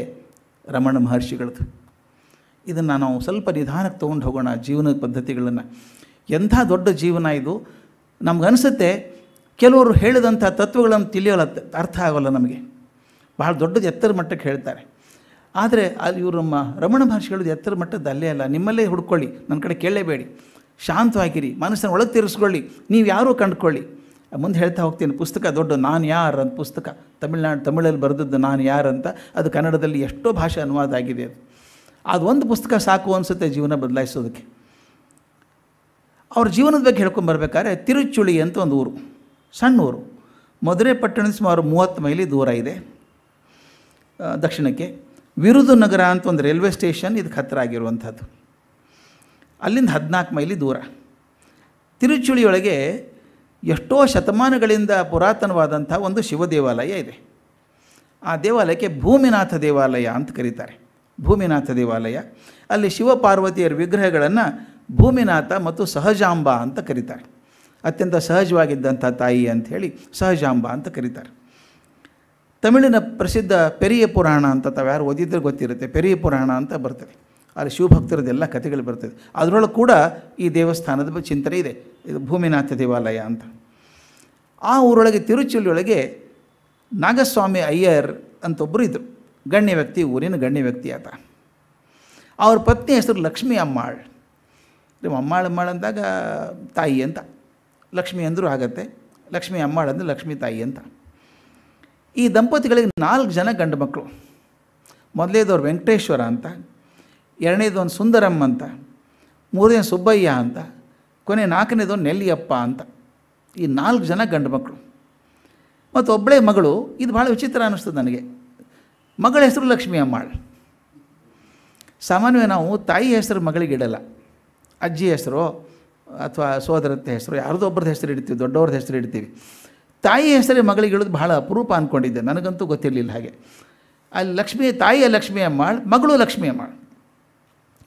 ರಮಣ ಮಹರ್ಷಿಗಳದ್ದು ಇದನ್ನು ನಾವು ಸ್ವಲ್ಪ ನಿಧಾನಕ್ಕೆ ತೊಗೊಂಡು ಹೋಗೋಣ ಜೀವನ ಪದ್ಧತಿಗಳನ್ನು ಎಂಥ ದೊಡ್ಡ ಜೀವನ ಇದು ನಮಗನ್ಸುತ್ತೆ ಕೆಲವರು ಹೇಳಿದಂಥ ತತ್ವಗಳನ್ನು ತಿಳಿಯೋಲ್ಲ ಅರ್ಥ ಆಗೋಲ್ಲ ನಮಗೆ ಭಾಳ ದೊಡ್ಡದು ಎತ್ತರ ಮಟ್ಟಕ್ಕೆ ಹೇಳ್ತಾರೆ ಆದರೆ ಅಲ್ಲಿ ಇವರು ನಮ್ಮ ರಮಣ ಮಹರ್ಷಿಗಳು ಎತ್ತರ ಮಟ್ಟದ ಅಲ್ಲೇ ಅಲ್ಲ ನಿಮ್ಮಲ್ಲೇ ಹುಡ್ಕೊಳ್ಳಿ ನನ್ನ ಕಡೆ ಕೇಳಲೇಬೇಡಿ ಶಾಂತವಾಗಿರಿ ಮನಸ್ಸನ್ನು ಒಳಗೆ ತಿರ್ಸ್ಕೊಳ್ಳಿ ನೀವು ಯಾರೂ ಕಂಡುಕೊಳ್ಳಿ ಮುಂದೆ ಹೇಳ್ತಾ ಹೋಗ್ತೀನಿ ಪುಸ್ತಕ ದೊಡ್ಡ ನಾನು ಯಾರು ಅಂತ ಪುಸ್ತಕ ತಮಿಳ್ನಾಡು ತಮಿಳಲ್ಲಿ ಬರೆದದ್ದು ನಾನು ಯಾರು ಅಂತ ಅದು ಕನ್ನಡದಲ್ಲಿ ಎಷ್ಟೋ ಭಾಷೆ ಅನುವಾದ ಆಗಿದೆ ಅದು ಅದು ಒಂದು ಪುಸ್ತಕ ಸಾಕು ಅನಿಸುತ್ತೆ ಜೀವನ ಬದಲಾಯಿಸೋದಕ್ಕೆ ಅವ್ರ ಜೀವನದ ಬಗ್ಗೆ ಹೇಳ್ಕೊಂಬರ್ಬೇಕಾದ್ರೆ ತಿರುಚುಳಿ ಅಂತ ಒಂದು ಊರು ಸಣ್ಣ ಊರು ಮಧುರೆ ಪಟ್ಟಣದ ಸುಮಾರು ಮೂವತ್ತು ಮೈಲಿ ದೂರ ಇದೆ ದಕ್ಷಿಣಕ್ಕೆ ವಿರುದು ನಗರ ಅಂತ ಒಂದು ರೈಲ್ವೆ ಸ್ಟೇಷನ್ ಇದಕ್ಕೆ ಹತ್ತಿರ ಆಗಿರುವಂಥದ್ದು ಅಲ್ಲಿಂದ ಹದಿನಾಲ್ಕು ಮೈಲಿ ದೂರ ತಿರುಚುಳಿಯೊಳಗೆ ಎಷ್ಟೋ ಶತಮಾನಗಳಿಂದ ಪುರಾತನವಾದಂಥ ಒಂದು ಶಿವ ದೇವಾಲಯ ಇದೆ ಆ ದೇವಾಲಯಕ್ಕೆ ಭೂಮಿನಾಥ ದೇವಾಲಯ ಅಂತ ಕರೀತಾರೆ ಭೂಮಿನಾಥ ದೇವಾಲಯ ಅಲ್ಲಿ ಶಿವಪಾರ್ವತಿಯರ ವಿಗ್ರಹಗಳನ್ನು ಭೂಮಿನಾಥ ಮತ್ತು ಸಹಜಾಂಬ ಅಂತ ಕರೀತಾರೆ ಅತ್ಯಂತ ಸಹಜವಾಗಿದ್ದಂಥ ತಾಯಿ ಅಂಥೇಳಿ ಸಹಜಾಂಬ ಅಂತ ಕರೀತಾರೆ ತಮಿಳಿನ ಪ್ರಸಿದ್ಧ ಪೆರಿಯ ಪುರಾಣ ಅಂತ ತಾವು ಯಾರು ಓದಿದ್ರೆ ಗೊತ್ತಿರುತ್ತೆ ಪೆರಿಯ ಪುರಾಣ ಅಂತ ಬರ್ತದೆ ಅಲ್ಲಿ ಶಿವಭಕ್ತರದ್ದೆಲ್ಲ ಕಥೆಗಳು ಬರ್ತದೆ ಅದರೊಳಗೆ ಕೂಡ ಈ ದೇವಸ್ಥಾನದ ಚಿಂತನೆ ಇದೆ ಇದು ಭೂಮಿನಾಥ ದೇವಾಲಯ ಅಂತ ಆ ಊರೊಳಗೆ ತಿರುಚಿಲಿಯೊಳಗೆ ನಾಗಸ್ವಾಮಿ ಅಯ್ಯರ್ ಅಂತ ಒಬ್ಬರು ಇದ್ದರು ಗಣ್ಯ ವ್ಯಕ್ತಿ ಊರಿನ ಗಣ್ಯ ವ್ಯಕ್ತಿ ಆತ ಅವ್ರ ಪತ್ನಿ ಹೆಸರು ಲಕ್ಷ್ಮೀ ಅಮ್ಮಾಳ್ ಅಮ್ಮಾಳ್ ಅಮ್ಮಾಳ್ ಅಂದಾಗ ತಾಯಿ ಅಂತ ಲಕ್ಷ್ಮಿ ಅಂದರೂ ಆಗತ್ತೆ ಲಕ್ಷ್ಮೀ ಅಮ್ಮಾಳ್ ಅಂದರೆ ಲಕ್ಷ್ಮೀ ತಾಯಿ ಅಂತ ಈ ದಂಪತಿಗಳಿಗೆ ನಾಲ್ಕು ಜನ ಗಂಡು ಮಕ್ಕಳು ಮೊದಲೇದವ್ರು ವೆಂಕಟೇಶ್ವರ ಅಂತ ಎರಡನೇದೊಂದು ಸುಂದರಮ್ಮ ಅಂತ ಮೂರನೇ ಸುಬ್ಬಯ್ಯ ಅಂತ ಕೊನೆ ನಾಲ್ಕನೇದೊಂದು ನೆಲ್ಲಿಯಪ್ಪ ಅಂತ ಈ ನಾಲ್ಕು ಜನ ಗಂಡು ಮಕ್ಕಳು ಮತ್ತು ಒಬ್ಬಳೇ ಮಗಳು ಇದು ಭಾಳ ವಿಚಿತ್ರ ಅನ್ನಿಸ್ತದೆ ನನಗೆ ಮಗಳ ಹೆಸರು ಲಕ್ಷ್ಮೀ ಅಮ್ಮಾಳು ಸಾಮಾನ್ಯವಾಗಿ ನಾವು ತಾಯಿ ಹೆಸರು ಮಗಳಿಗಿಡಲ್ಲ ಅಜ್ಜಿ ಹೆಸರು ಅಥವಾ ಸೋದರತ್ತೆ ಹೆಸರು ಯಾರ್ದೊಬ್ಬರದ ಹೆಸರು ಇಡ್ತೀವಿ ದೊಡ್ಡವ್ರದ್ದು ಹೆಸರು ಇಡ್ತೀವಿ ತಾಯಿ ಹೆಸರೇ ಮಗಳಿಗೆ ಹೇಳೋದು ಬಹಳ ಅಪರೂಪ ಅಂದ್ಕೊಂಡಿದ್ದೆ ನನಗಂತೂ ಗೊತ್ತಿರಲಿಲ್ಲ ಹಾಗೆ ಅಲ್ಲಿ ಲಕ್ಷ್ಮಿ ತಾಯಿಯ ಲಕ್ಷ್ಮಿ ಅಮ್ಮಾಳ್ ಮಗಳು ಲಕ್ಷ್ಮಿ ಅಮ್ಮಾಳ್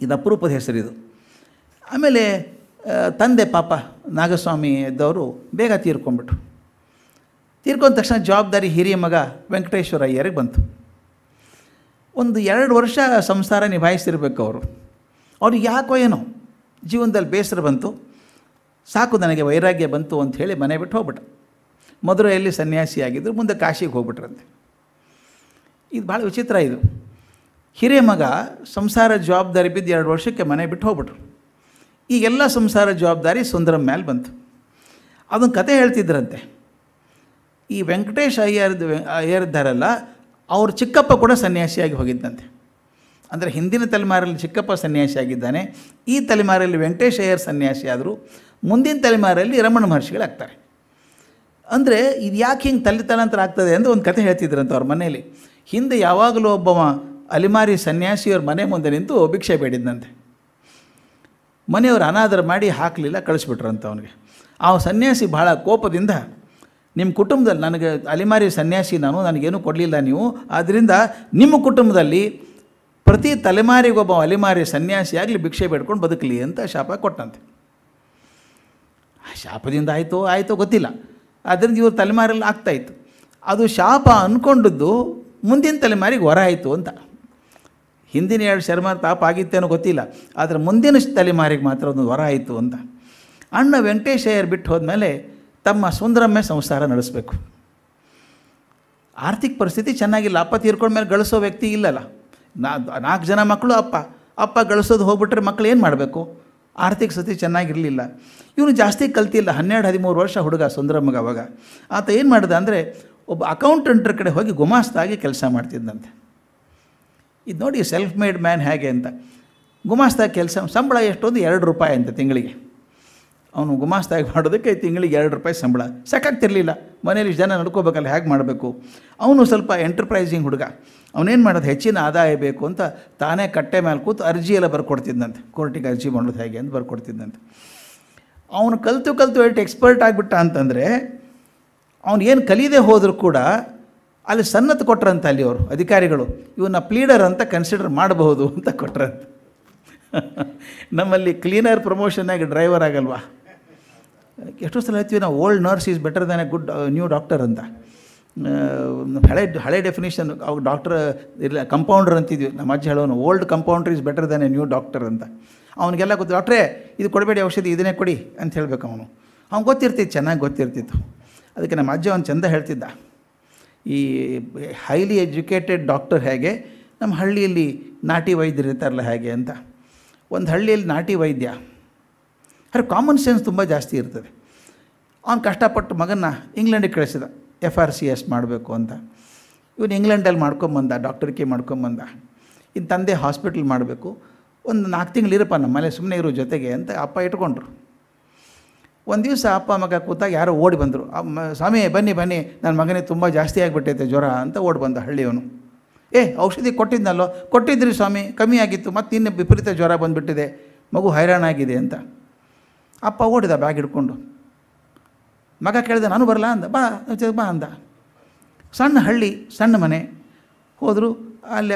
ಇದು ಅಪರೂಪದ ಹೆಸರಿದು ಆಮೇಲೆ ತಂದೆ ಪಾಪ ನಾಗಸ್ವಾಮಿ ಇದ್ದವರು ಬೇಗ ತೀರ್ಕೊಂಡ್ಬಿಟ್ರು ತೀರ್ಕೊಂಡ ತಕ್ಷಣ ಜವಾಬ್ದಾರಿ ಹಿರಿಯ ಮಗ ವೆಂಕಟೇಶ್ವರ ಅಯ್ಯರಿಗೆ ಬಂತು ಒಂದು ಎರಡು ವರ್ಷ ಸಂಸಾರ ನಿಭಾಯಿಸಿರ್ಬೇಕು ಅವರು ಅವ್ರು ಯಾಕೋ ಏನೋ ಜೀವನದಲ್ಲಿ ಬೇಸರ ಬಂತು ಸಾಕು ನನಗೆ ವೈರಾಗ್ಯ ಬಂತು ಅಂಥೇಳಿ ಮನೆ ಬಿಟ್ಟು ಹೋಗ್ಬಿಟ್ಟು ಮಧುರೆಯಲ್ಲಿ ಸನ್ಯಾಸಿಯಾಗಿದ್ದರು ಮುಂದೆ ಕಾಶಿಗೆ ಹೋಗ್ಬಿಟ್ರಂತೆ ಇದು ಭಾಳ ವಿಚಿತ್ರ ಇದು ಹಿರಿಯ ಮಗ ಸಂಸಾರ ಜವಾಬ್ದಾರಿ ಬಿದ್ದು ಎರಡು ವರ್ಷಕ್ಕೆ ಮನೆ ಬಿಟ್ಟು ಹೋಗ್ಬಿಟ್ರು ಈಗೆಲ್ಲ ಸಂಸಾರ ಜವಾಬ್ದಾರಿ ಸುಂದರಂ ಮೇಲೆ ಬಂತು ಅದೊಂದು ಕತೆ ಹೇಳ್ತಿದ್ರಂತೆ ಈ ವೆಂಕಟೇಶ್ ಅಯ್ಯರ್ದು ಅಯ್ಯರಿದ್ದಾರಲ್ಲ ಅವ್ರ ಚಿಕ್ಕಪ್ಪ ಕೂಡ ಸನ್ಯಾಸಿಯಾಗಿ ಹೋಗಿದ್ದಂತೆ ಅಂದರೆ ಹಿಂದಿನ ತಲೆಮಾರಲ್ಲಿ ಚಿಕ್ಕಪ್ಪ ಸನ್ಯಾಸಿಯಾಗಿದ್ದಾನೆ ಈ ತಲೆಮಾರಲ್ಲಿ ವೆಂಕಟೇಶ್ ಅಯ್ಯರ್ ಸನ್ಯಾಸಿ ಆದರೂ ಮುಂದಿನ ತಲೆಮಾರಲ್ಲಿ ರಮಣ ಮಹರ್ಷಿಗಳಾಗ್ತಾರೆ ಅಂದರೆ ಇದು ಯಾಕೆ ಹಿಂಗೆ ತಲೆ ತಲಾಂತರ ಆಗ್ತದೆ ಅಂತ ಒಂದು ಕತೆ ಹೇಳ್ತಿದ್ರಂತ ಅವ್ರ ಮನೆಯಲ್ಲಿ ಹಿಂದೆ ಯಾವಾಗಲೂ ಒಬ್ಬವ ಅಲಿಮಾರಿ ಸನ್ಯಾಸಿಯವ್ರ ಮನೆ ಮುಂದೆ ನಿಂತು ಭಿಕ್ಷೆ ಬೇಡಿದ್ದಂತೆ ಮನೆಯವರು ಅನಾದರ ಮಾಡಿ ಹಾಕಲಿಲ್ಲ ಕಳಿಸ್ಬಿಟ್ರಂತ ಅವನಿಗೆ ಆ ಸನ್ಯಾಸಿ ಭಾಳ ಕೋಪದಿಂದ ನಿಮ್ಮ ಕುಟುಂಬದಲ್ಲಿ ನನಗೆ ಅಲಿಮಾರಿ ಸನ್ಯಾಸಿ ನಾನು ನನಗೇನು ಕೊಡಲಿಲ್ಲ ನೀವು ಆದ್ದರಿಂದ ನಿಮ್ಮ ಕುಟುಂಬದಲ್ಲಿ ಪ್ರತಿ ತಲೆಮಾರಿಗೊಬ್ಬ ಅಲಿಮಾರಿ ಸನ್ಯಾಸಿಯಾಗಲಿ ಭಿಕ್ಷೆ ಬೇಡ್ಕೊಂಡು ಬದುಕಲಿ ಅಂತ ಶಾಪ ಕೊಟ್ಟಂತೆ ಆ ಶಾಪದಿಂದ ಆಯಿತೋ ಆಯಿತೋ ಗೊತ್ತಿಲ್ಲ ಅದರಿಂದ ಇವ್ರ ತಲೆಮಾರಲ್ಲಿ ಆಗ್ತಾಯಿತ್ತು ಅದು ಶಾಪ ಅಂದ್ಕೊಂಡದ್ದು ಮುಂದಿನ ತಲೆಮಾರಿಗೆ ಹೊರ ಆಯಿತು ಅಂತ ಹಿಂದಿನ ಎರಡು ಶರ್ಮ ತಾಪ ಆಗಿತ್ತೇನೋ ಗೊತ್ತಿಲ್ಲ ಆದರೆ ಮುಂದಿನ ತಲೆಮಾರಿಗೆ ಮಾತ್ರ ಒಂದು ಹೊರ ಆಯಿತು ಅಂತ ಅಣ್ಣ ವೆಂಕಟೇಶಯ್ಯರ್ ಬಿಟ್ಟು ಹೋದ್ಮೇಲೆ ತಮ್ಮ ಸುಂದರಮ್ಮೆ ಸಂಸಾರ ನಡೆಸಬೇಕು ಆರ್ಥಿಕ ಪರಿಸ್ಥಿತಿ ಚೆನ್ನಾಗಿಲ್ಲ ಅಪ್ಪ ತೀರ್ಕೊಂಡ್ಮೇಲೆ ಗಳಿಸೋ ವ್ಯಕ್ತಿ ಇಲ್ಲಲ್ಲ ನಾ ನಾಲ್ಕು ಜನ ಮಕ್ಕಳು ಅಪ್ಪ ಅಪ್ಪ ಗಳಿಸೋದು ಹೋಗ್ಬಿಟ್ರೆ ಮಕ್ಕಳು ಏನು ಮಾಡಬೇಕು ಆರ್ಥಿಕ ಸ್ಥಿತಿ ಚೆನ್ನಾಗಿರಲಿಲ್ಲ ಇವನು ಜಾಸ್ತಿ ಕಲ್ತಿಲ್ಲ ಹನ್ನೆರಡು ಹದಿಮೂರು ವರ್ಷ ಹುಡುಗ ಸುಂದರಮ್ಮಗೆ ಅವಾಗ ಆತ ಏನು ಮಾಡಿದ ಅಂದರೆ ಒಬ್ಬ ಅಕೌಂಟೆಂಟ್ರ ಕಡೆ ಹೋಗಿ ಗುಮಾಸ್ತಾಗಿ ಕೆಲಸ ಮಾಡ್ತಿದ್ದಂತೆ ಇದು ನೋಡಿ ಸೆಲ್ಫ್ ಮೇಡ್ ಮ್ಯಾನ್ ಹೇಗೆ ಅಂತ ಗುಮಾಸ್ತಾಗಿ ಕೆಲಸ ಸಂಬಳ ಎಷ್ಟೊಂದು ಎರಡು ರೂಪಾಯಿ ಅಂತ ತಿಂಗಳಿಗೆ ಅವನು ಗುಮಾಸ್ತಾಗಿ ಮಾಡೋದಕ್ಕೆ ತಿಂಗಳಿಗೆ ಎರಡು ರೂಪಾಯಿ ಸಂಬಳ ಸಾಕಾಗ್ತಿರಲಿಲ್ಲ ಮನೇಲಿ ಜನ ನಡ್ಕೋಬೇಕಲ್ಲ ಹೇಗೆ ಮಾಡಬೇಕು ಅವನು ಸ್ವಲ್ಪ ಎಂಟರ್ಪ್ರೈಸಿಂಗ್ ಹುಡುಗ ಅವನೇನು ಮಾಡೋದು ಹೆಚ್ಚಿನ ಆದಾಯ ಬೇಕು ಅಂತ ತಾನೇ ಕಟ್ಟೆ ಮೇಲೆ ಕೂತು ಅರ್ಜಿಯೆಲ್ಲ ಬರ್ಕೊಡ್ತಿದ್ದಂತೆ ಕೋರ್ಟಿಗೆ ಅರ್ಜಿ ಮಾಡೋದು ಹೇಗೆ ಅಂತ ಬರ್ಕೊಡ್ತಿದ್ದಂತೆ ಅವನು ಕಲಿತು ಕಲಿತು ಎಷ್ಟು ಎಕ್ಸ್ಪರ್ಟ್ ಆಗಿಬಿಟ್ಟ ಅಂತಂದರೆ ಅವನು ಏನು ಕಲಿಯದೆ ಹೋದರೂ ಕೂಡ ಅಲ್ಲಿ ಸನ್ನತ್ ಕೊಟ್ರಂತ ಅಲ್ಲಿ ಅವರು ಅಧಿಕಾರಿಗಳು ಇವನ್ನ ಪ್ಲೀಡರ್ ಅಂತ ಕನ್ಸಿಡರ್ ಮಾಡಬಹುದು ಅಂತ ಕೊಟ್ರಂತೆ ನಮ್ಮಲ್ಲಿ ಕ್ಲೀನರ್ ಪ್ರಮೋಷನ್ ಆಗಿ ಡ್ರೈವರ್ ಆಗಲ್ವಾ ಎಷ್ಟೋ ಸಲ ಹೇಳ್ತೀವಿ ನಾವು old nurse is better than a good new doctor ಅಂತ ಹಳೆ ಹಳೆ ಡೆಫಿನೇಷನ್ ಅವಾಗ ಡಾಕ್ಟರ್ ಇರಲಿಲ್ಲ ಕಂಪೌಂಡರ್ ಅಂತಿದ್ವಿ ನಮ್ಮ ಅಜ್ಜಿ ಹೇಳೋನು old compounder is better than a new doctor ಅಂತ ಅವನಿಗೆಲ್ಲ ಗೊತ್ತು ಡಾಕ್ಟ್ರೇ ಇದು ಕೊಡಬೇಡಿ ಔಷಧಿ ಇದನ್ನೇ ಕೊಡಿ ಅಂತ ಹೇಳಬೇಕು ಅವನು ಅವ್ನು ಗೊತ್ತಿರ್ತಿತ್ತು ಚೆನ್ನಾಗಿ ಗೊತ್ತಿರ್ತಿತ್ತು ಅದಕ್ಕೆ ನಮ್ಮ ಅಜ್ಜ ಅವನು ಚೆಂದ ಹೇಳ್ತಿದ್ದ ಈ ಹೈಲಿ ಎಜುಕೇಟೆಡ್ ಡಾಕ್ಟರ್ ಹೇಗೆ ನಮ್ಮ ಹಳ್ಳಿಯಲ್ಲಿ ನಾಟಿ ವೈದ್ಯರು ಇರ್ತಾರಲ್ಲ ಹೇಗೆ ಅಂತ ಒಂದು ಹಳ್ಳಿಯಲ್ಲಿ ನಾಟಿ ವೈದ್ಯ ಅರೆ ಕಾಮನ್ ಸೆನ್ಸ್ ತುಂಬ ಜಾಸ್ತಿ ಇರ್ತದೆ ಅವನು ಕಷ್ಟಪಟ್ಟು ಮಗನ್ನ ಇಂಗ್ಲೆಂಡಿಗೆ ಕಳಿಸಿದ ಎಫ್ ಆರ್ ಸಿ ಎಸ್ ಮಾಡಬೇಕು ಅಂತ ಇವನು ಇಂಗ್ಲೆಂಡಲ್ಲಿ ಮಾಡ್ಕೊಂಬಂದ ಡಾಕ್ಟರ್ ಕೆ ಮಾಡ್ಕೊಂಬಂದ ಇನ್ನು ತಂದೆ ಹಾಸ್ಪಿಟ್ಲ್ ಮಾಡಬೇಕು ಒಂದು ನಾಲ್ಕು ತಿಂಗಳು ಇರಪ್ಪ ನಮ್ಮ ಮನೆ ಸುಮ್ಮನೆ ಇರೋ ಜೊತೆಗೆ ಅಂತ ಅಪ್ಪ ಇಟ್ಕೊಂಡ್ರು ಒಂದು ದಿವಸ ಅಪ್ಪ ಮಗ ಕೂತಾಗ ಯಾರೋ ಓಡಿ ಬಂದರು ಸ್ವಾಮಿ ಬನ್ನಿ ಬನ್ನಿ ನನ್ನ ಮಗನೇ ತುಂಬ ಜಾಸ್ತಿ ಆಗಿಬಿಟ್ಟೈತೆ ಜ್ವರ ಅಂತ ಓಡಿ ಬಂದ ಹಳ್ಳಿಯವನು ಏ ಔಷಧಿ ಕೊಟ್ಟಿದ್ನಲ್ಲೋ ಕೊಟ್ಟಿದ್ರಿ ಸ್ವಾಮಿ ಕಮ್ಮಿ ಆಗಿತ್ತು ಮತ್ತು ಇನ್ನು ವಿಪರೀತ ಜ್ವರ ಬಂದುಬಿಟ್ಟಿದೆ ಮಗು ಹೈರಾಣಾಗಿದೆ ಅಂತ ಅಪ್ಪ ಓಡಿದ ಬ್ಯಾಗ್ ಹಿಡ್ಕೊಂಡು ಮಗ ಕೇಳಿದೆ ನಾನು ಬರಲ್ಲ ಅಂದ ಬಾ ಬಾ ಅಂದ ಸಣ್ಣ ಹಳ್ಳಿ ಸಣ್ಣ ಮನೆ ಹೋದರು ಅಲ್ಲಿ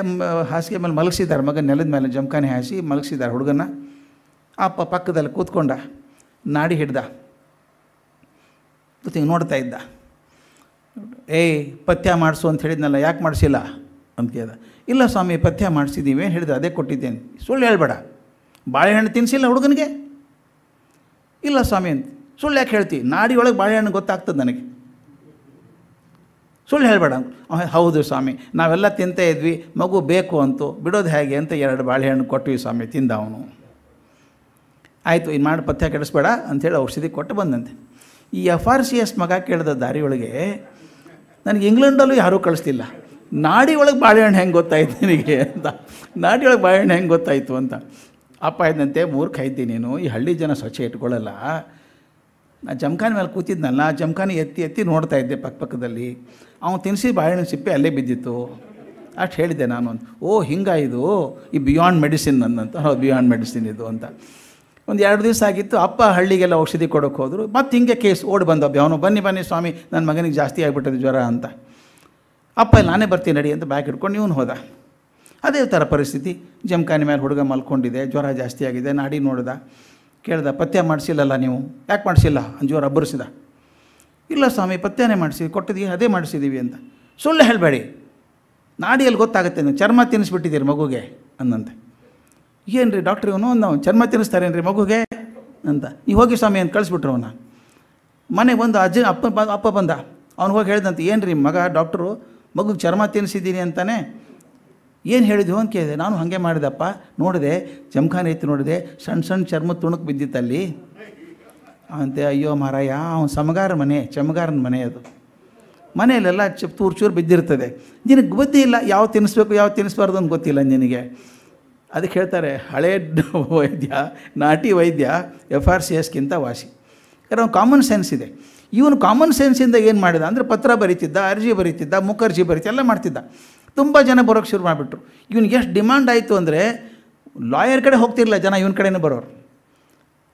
ಹಾಸಿಗೆ ಮೇಲೆ ಮಲಗಿಸಿದ್ದಾರೆ ಮಗ ನೆಲದ ಮೇಲೆ ಜಮಖಾನೆ ಹಾಸಿ ಮಲಗಿಸಿದ್ದಾರೆ ಹುಡುಗನ ಅಪ್ಪ ಪಕ್ಕದಲ್ಲಿ ಕೂತ್ಕೊಂಡ ನಾಡಿ ಹಿಡ್ದ ನೋಡ್ತಾ ಇದ್ದ ಏಯ್ ಪಥ್ಯ ಮಾಡಿಸು ಅಂತ ಹೇಳಿದ್ನಲ್ಲ ಯಾಕೆ ಮಾಡಿಸಿಲ್ಲ ಅಂತ ಕೇಳ್ದ ಇಲ್ಲ ಸ್ವಾಮಿ ಪಥ್ಯ ಮಾಡಿಸಿದ್ದೀವಿ ಏನು ಹೇಳಿದ್ರು ಅದೇ ಕೊಟ್ಟಿದ್ದೇನೆ ಸುಳ್ಳು ಹೇಳ್ಬೇಡ ಬಾಳೆಹಣ್ಣು ತಿನ್ನಿಸಿಲ್ಲ ಹುಡುಗನಿಗೆ ಇಲ್ಲ ಸ್ವಾಮಿ ಅಂತ ಸುಳ್ಳು ಯಾಕೆ ಹೇಳ್ತಿ ನಾಡಿ ಬಾಳೆಹಣ್ಣು ಗೊತ್ತಾಗ್ತದೆ ನನಗೆ ಸುಳ್ಳು ಹೇಳಬೇಡ ಹೌದು ಸ್ವಾಮಿ ನಾವೆಲ್ಲ ತಿಂತಾ ಇದ್ವಿ ಮಗು ಬೇಕು ಅಂತು ಬಿಡೋದು ಹೇಗೆ ಅಂತ ಎರಡು ಬಾಳೆಹಣ್ಣು ಕೊಟ್ವಿ ಸ್ವಾಮಿ ತಿಂದ ಅವನು ಆಯಿತು ಇದು ಮಾಡಿ ಪಥ್ಯ ಕೆಡಿಸ್ಬೇಡ ಅಂಥೇಳಿ ಔಷಧಿ ಕೊಟ್ಟು ಬಂದಂತೆ ಈ ಎಫ್ ಆರ್ ಸಿ ಎಸ್ ಮಗ ಕೇಳಿದ ದಾರಿಯೊಳಗೆ ನನಗೆ ಇಂಗ್ಲೆಂಡಲ್ಲೂ ಯಾರೂ ಕಳಿಸ್ತಿಲ್ಲ ನಾಡಿ ಬಾಳೆಹಣ್ಣು ಹೆಂಗೆ ಗೊತ್ತಾಯ್ತು ನಿನಗೆ ಅಂತ ನಾಡಿ ಬಾಳೆಹಣ್ಣು ಹೆಂಗೆ ಗೊತ್ತಾಯಿತು ಅಂತ ಅಪ್ಪ ಇದ್ದಂತೆ ಮೂರ್ಖ ಇದ್ದೀನಿ ನೀನು ಈ ಹಳ್ಳಿ ಜನ ಸ್ವಚ್ಛ ಇಟ್ಕೊಳ್ಳಲ್ಲ ಆ ಜಮ್ಖಾನೆ ಮೇಲೆ ಕೂತಿದ್ನಲ್ಲ ಆ ಜಮ್ಖಾನೆ ಎತ್ತಿ ಎತ್ತಿ ನೋಡ್ತಾ ಇದ್ದೆ ಪಕ್ಕಪಕ್ಕದಲ್ಲಿ ಅವನು ತಿನ್ನಿಸಿ ಬಾಳೆಹಣ್ಣು ಸಿಪ್ಪೆ ಅಲ್ಲೇ ಬಿದ್ದಿತ್ತು ಅಷ್ಟು ಹೇಳಿದ್ದೆ ನಾನು ಒಂದು ಓ ಹಿಂಗ ಇದು ಈ ಬಿಯಾಂಡ್ ಮೆಡಿಸಿನ್ ಅಂದಂತ ಹೌದು ಬಿಯಾಂಡ್ ಮೆಡಿಸಿನ್ ಇದು ಅಂತ ಒಂದು ಎರಡು ದಿವಸ ಆಗಿತ್ತು ಅಪ್ಪ ಹಳ್ಳಿಗೆಲ್ಲ ಔಷಧಿ ಕೊಡೋಕ್ಕೆ ಹೋದರು ಮತ್ತು ಹಿಂಗೆ ಕೇಸ್ ಓಡಿ ಬಂದ ಅವನು ಬನ್ನಿ ಬನ್ನಿ ಸ್ವಾಮಿ ನನ್ನ ಮಗನಿಗೆ ಜಾಸ್ತಿ ಆಗಿಬಿಟ್ಟಿದೆ ಜ್ವರ ಅಂತ ಅಪ್ಪ ನಾನೇ ಬರ್ತೀನಿ ನಡಿ ಅಂತ ಬ್ಯಾಗ್ ಇಟ್ಕೊಂಡು ಇವನು ಹೋದ ಅದೇ ಥರ ಪರಿಸ್ಥಿತಿ ಜಮಖಾನೆ ಮೇಲೆ ಹುಡುಗ ಮಲ್ಕೊಂಡಿದೆ ಜ್ವರ ಜಾಸ್ತಿ ಆಗಿದೆ ನಾಡಿ ನೋಡ್ದೆ ಕೇಳ್ದೆ ಪಥ್ಯ ಮಾಡಿಸಿಲ್ಲಲ್ಲ ನೀವು ಯಾಕೆ ಮಾಡಿಸಿಲ್ಲ ಅಂಜೂರು ಅಬ್ಬರಿಸಿದ ಇಲ್ಲ ಸ್ವಾಮಿ ಪಥ್ಯನೇ ಮಾಡಿಸಿ ಕೊಟ್ಟಿದ್ದೀವಿ ಅದೇ ಮಾಡಿಸಿದ್ದೀವಿ ಅಂತ ಸುಳ್ಳು ಹೇಳಬೇಡಿ ನಾಡಿಯಲ್ಲಿ ಗೊತ್ತಾಗುತ್ತೆ ನೀವು ಚರ್ಮ ತಿನ್ನಿಸ್ಬಿಟ್ಟಿದ್ದೀರಿ ಮಗುಗೆ ಅಂದಂತೆ ಏನು ರೀ ಡಾಕ್ಟ್ರ್ ಇವನು ಒಂದು ಚರ್ಮ ತಿನ್ನಿಸ್ತಾರೇನು ರೀ ಮಗುಗೆ ಅಂತ ನೀವು ಹೋಗಿ ಸ್ವಾಮಿ ಅಂತ ಕಳಿಸ್ಬಿಟ್ರು ಅವನ ಮನೆಗೆ ಬಂದು ಅಜ್ಜ ಅಪ್ಪ ಅಪ್ಪ ಬಂದ ಅವ್ನು ಹೋಗಿ ಹೇಳ್ದಂತ ಏನು ರೀ ಮಗ ಡಾಕ್ಟ್ರು ಮಗುಗೆ ಚರ್ಮ ತಿನ್ನಿಸಿದ್ದೀನಿ ಅಂತಾನೆ ಏನು ಹೇಳಿದ್ವು ಅಂತ ಕೇಳಿದೆ ನಾನು ಹಾಗೆ ಮಾಡಿದಪ್ಪ ನೋಡಿದೆ ಜಮಖಾನೆ ಇತ್ತು ನೋಡಿದೆ ಸಣ್ಣ ಸಣ್ಣ ಚರ್ಮ ತುಣುಕು ಬಿದ್ದಿತ್ತಲ್ಲಿ ಅಂತೆ ಅಯ್ಯೋ ಮಹಾರಾಯ ಅವನು ಸಮಗಾರ ಮನೆ ಚಮಗಾರನ ಮನೆ ಅದು ಮನೆಯಲ್ಲೆಲ್ಲ ಚ ತೂರು ಚೂರು ಬಿದ್ದಿರ್ತದೆ ನಿನಗೆ ಬುದ್ಧಿ ಇಲ್ಲ ಯಾವ ತಿನ್ನಿಸ್ಬೇಕು ಯಾವ ತಿನ್ನಿಸ್ಬಾರ್ದು ಅಂತ ಗೊತ್ತಿಲ್ಲ ನಿನಗೆ ಅದಕ್ಕೆ ಹೇಳ್ತಾರೆ ಹಳೆ ವೈದ್ಯ ನಾಟಿ ವೈದ್ಯ ಎಫ್ ಆರ್ ಸಿ ಎಸ್ಗಿಂತ ವಾಸಿ ಯಾಕಂದ್ರೆ ಅವ್ನು ಕಾಮನ್ ಸೆನ್ಸ್ ಇದೆ ಇವನು ಕಾಮನ್ ಸೆನ್ಸಿಂದ ಏನು ಮಾಡಿದ ಅಂದರೆ ಪತ್ರ ಬರೀತಿದ್ದ ಅರ್ಜಿ ಬರೀತಿದ್ದ ಮುಖರ್ಜಿ ಬರೀತಿ ಎಲ್ಲ ಮಾಡ್ತಿದ್ದ ತುಂಬ ಜನ ಬರೋಕ್ಕೆ ಶುರು ಮಾಡಿಬಿಟ್ರು ಇವ್ನಿಗೆ ಎಷ್ಟು ಡಿಮ್ಯಾಂಡ್ ಆಯಿತು ಅಂದರೆ ಲಾಯರ್ ಕಡೆ ಹೋಗ್ತಿರಲಿಲ್ಲ ಜನ ಇವನ ಕಡೆನೇ ಬರೋರು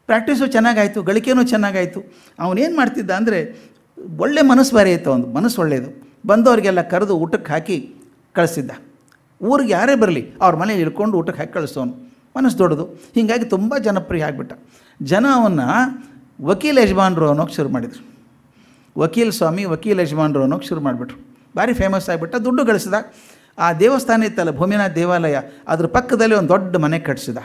ಪ್ರಾಕ್ಟೀಸು ಚೆನ್ನಾಗಾಯಿತು ಗಳಿಕೆಯೂ ಚೆನ್ನಾಗಾಯಿತು ಅವನೇನು ಮಾಡ್ತಿದ್ದ ಅಂದರೆ ಒಳ್ಳೆ ಮನಸ್ಸು ಬೇರೆ ಇತ್ತು ಅವನು ಮನಸ್ಸು ಒಳ್ಳೆಯದು ಬಂದವರಿಗೆಲ್ಲ ಕರೆದು ಊಟಕ್ಕೆ ಹಾಕಿ ಕಳಿಸಿದ್ದ ಊರಿಗೆ ಯಾರೇ ಬರಲಿ ಅವ್ರ ಮನೆ ಇಳ್ಕೊಂಡು ಊಟಕ್ಕೆ ಹಾಕಿ ಕಳಿಸೋನು ಮನಸ್ಸು ದೊಡ್ಡದು ಹೀಗಾಗಿ ತುಂಬ ಜನಪ್ರಿಯ ಆಗಿಬಿಟ್ಟ ಜನ ಅವನ್ನ ವಕೀಲ್ ಯಜಮಾನ್ರು ಅನ್ನೋಕ್ಕೆ ಶುರು ಮಾಡಿದರು ವಕೀಲ್ ಸ್ವಾಮಿ ವಕೀಲ್ ಯಜಮಾನ್ರು ಅನ್ನೋಕ್ಕೆ ಶುರು ಮಾಡಿಬಿಟ್ರು ಭಾರಿ ಫೇಮಸ್ ಆಗಿಬಿಟ್ಟ ದುಡ್ಡು ಗಳಿಸಿದಾಗ ಆ ದೇವಸ್ಥಾನ ಇತ್ತಲ್ಲ ಭೂಮಿನಾಥ ದೇವಾಲಯ ಅದ್ರ ಪಕ್ಕದಲ್ಲಿ ಒಂದು ದೊಡ್ಡ ಮನೆ ಕಟ್ಟಿಸಿದ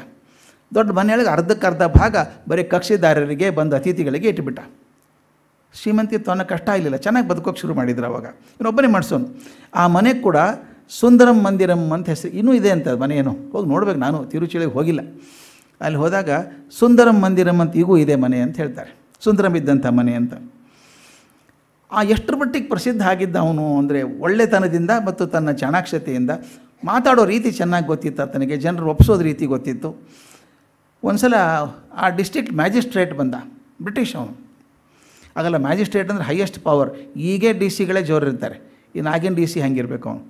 ದೊಡ್ಡ ಮನೆಯೊಳಗೆ ಅರ್ಧಕ್ಕರ್ಧ ಭಾಗ ಬರೀ ಕಕ್ಷಿದಾರರಿಗೆ ಬಂದು ಅತಿಥಿಗಳಿಗೆ ಇಟ್ಬಿಟ್ಟ ಶ್ರೀಮಂತಿ ಅನ್ನೋ ಕಷ್ಟ ಆಗಲಿಲ್ಲ ಚೆನ್ನಾಗಿ ಬದುಕೋಕೆ ಶುರು ಮಾಡಿದ್ರು ಅವಾಗ ಇನ್ನೊಬ್ಬನೇ ಮಾಡಿಸೋನು ಆ ಮನೆ ಕೂಡ ಸುಂದರಂ ಮಂದಿರಂ ಅಂತ ಹೆಸರು ಇನ್ನೂ ಇದೆ ಅಂತ ಏನು ಹೋಗಿ ನೋಡ್ಬೇಕು ನಾನು ತಿರುಚಿಳಿಗೆ ಹೋಗಿಲ್ಲ ಅಲ್ಲಿ ಹೋದಾಗ ಸುಂದರಂ ಮಂದಿರಂ ಅಂತ ಈಗೂ ಇದೆ ಮನೆ ಅಂತ ಹೇಳ್ತಾರೆ ಸುಂದರಂ ಇದ್ದಂಥ ಮನೆ ಅಂತ ಆ ಎಷ್ಟರ ಮಟ್ಟಿಗೆ ಪ್ರಸಿದ್ಧ ಆಗಿದ್ದ ಅವನು ಅಂದರೆ ಒಳ್ಳೆತನದಿಂದ ಮತ್ತು ತನ್ನ ಚಾಣಾಕ್ಷತೆಯಿಂದ ಮಾತಾಡೋ ರೀತಿ ಚೆನ್ನಾಗಿ ಗೊತ್ತಿತ್ತು ಆತನಿಗೆ ಜನರು ಒಪ್ಪಿಸೋದು ರೀತಿ ಗೊತ್ತಿತ್ತು ಒಂದು ಸಲ ಆ ಡಿಸ್ಟ್ರಿಕ್ಟ್ ಮ್ಯಾಜಿಸ್ಟ್ರೇಟ್ ಬಂದ ಬ್ರಿಟಿಷ್ ಅವನು ಆಗಲ್ಲ ಮ್ಯಾಜಿಸ್ಟ್ರೇಟ್ ಅಂದರೆ ಹೈಯೆಸ್ಟ್ ಪವರ್ ಈಗೇ ಡಿ ಸಿಗಳೇ ಇರ್ತಾರೆ ಇನ್ನು ಆಗಿನ ಡಿ ಸಿ ಹಂಗಿರ್ಬೇಕು ಅವನು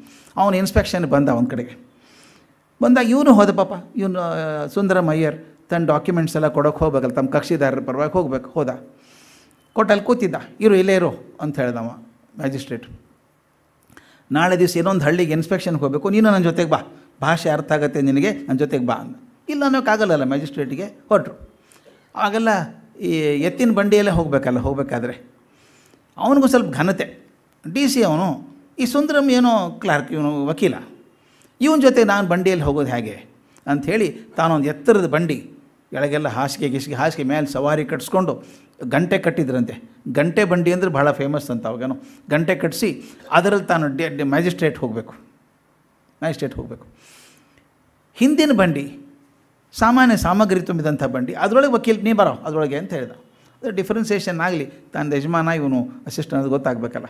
ಅವನು ಇನ್ಸ್ಪೆಕ್ಷನ್ ಬಂದ ಅವನ ಕಡೆಗೆ ಬಂದಾಗ ಇವನು ಹೋದ ಪಾಪ ಇವನು ಸುಂದರ ಮಯ್ಯರ್ ತನ್ನ ಡಾಕ್ಯುಮೆಂಟ್ಸ್ ಎಲ್ಲ ಕೊಡೋಕ್ಕೆ ಹೋಗ್ಬೇಕಲ್ಲ ತಮ್ಮ ಕಕ್ಷಿದಾರರ ಪರವಾಗಿ ಹೋಗ್ಬೇಕು ಹೋದ ಕೊಟ್ಟು ಕೂತಿದ್ದ ಇರು ಇಲ್ಲೇ ಇರು ಅಂತ ಹೇಳ್ದವ ಮ್ಯಾಜಿಸ್ಟ್ರೇಟ್ ನಾಳೆ ದಿವಸ ಇನ್ನೊಂದು ಹಳ್ಳಿಗೆ ಇನ್ಸ್ಪೆಕ್ಷನ್ಗೆ ಹೋಗಬೇಕು ನೀನು ನನ್ನ ಜೊತೆಗೆ ಬಾ ಭಾಷೆ ಅರ್ಥ ಆಗುತ್ತೆ ನಿನಗೆ ನನ್ನ ಜೊತೆಗೆ ಬಾ ಅಂದ ಇಲ್ಲ ಅನ್ನೋಕ್ಕಾಗಲ್ಲಲ್ಲ ಮ್ಯಾಜಿಸ್ಟ್ರೇಟಿಗೆ ಹೊರಟರು ಆಗೆಲ್ಲ ಈ ಎತ್ತಿನ ಬಂಡಿಯಲ್ಲೇ ಹೋಗಬೇಕಲ್ಲ ಹೋಗಬೇಕಾದ್ರೆ ಅವನಿಗೂ ಸ್ವಲ್ಪ ಘನತೆ ಡಿ ಸಿ ಅವನು ಈ ಸುಂದರಂ ಏನೋ ಕ್ಲಾರ್ಕ್ ಇವನು ವಕೀಲ ಇವನ ಜೊತೆ ನಾನು ಬಂಡಿಯಲ್ಲಿ ಹೋಗೋದು ಹೇಗೆ ಅಂಥೇಳಿ ತಾನೊಂದು ಎತ್ತರದ ಬಂಡಿ ಕೆಳಗೆಲ್ಲ ಹಾಸಿಗೆ ಗಿಸಿಗೆ ಹಾಸಿಗೆ ಮೇಲೆ ಸವಾರಿ ಕಟ್ಸ್ಕೊಂಡು ಗಂಟೆ ಕಟ್ಟಿದ್ರಂತೆ ಗಂಟೆ ಬಂಡಿ ಅಂದರೆ ಭಾಳ ಫೇಮಸ್ ಅಂತ ಅವಾಗೇನು ಗಂಟೆ ಕಟ್ಟಿಸಿ ಅದರಲ್ಲಿ ತಾನು ಡಿ ಮ್ಯಾಜಿಸ್ಟ್ರೇಟ್ ಹೋಗಬೇಕು ಮ್ಯಾಜಿಸ್ಟ್ರೇಟ್ ಹೋಗಬೇಕು ಹಿಂದಿನ ಬಂಡಿ ಸಾಮಾನ್ಯ ಸಾಮಗ್ರಿ ತುಂಬಿದಂಥ ಬಂಡಿ ಅದರೊಳಗೆ ವಕೀಲ್ ನೀ ಬರೋ ಅದರೊಳಗೆ ಅಂತ ಹೇಳಿದ ಅದು ಡಿಫ್ರೆನ್ಸಿಯೇಷನ್ ಆಗಲಿ ತಾನು ಯಜಮಾನ ಇವನು ಅಸಿಸ್ಟೆಂಟ್ ಅದು ಗೊತ್ತಾಗಬೇಕಲ್ಲ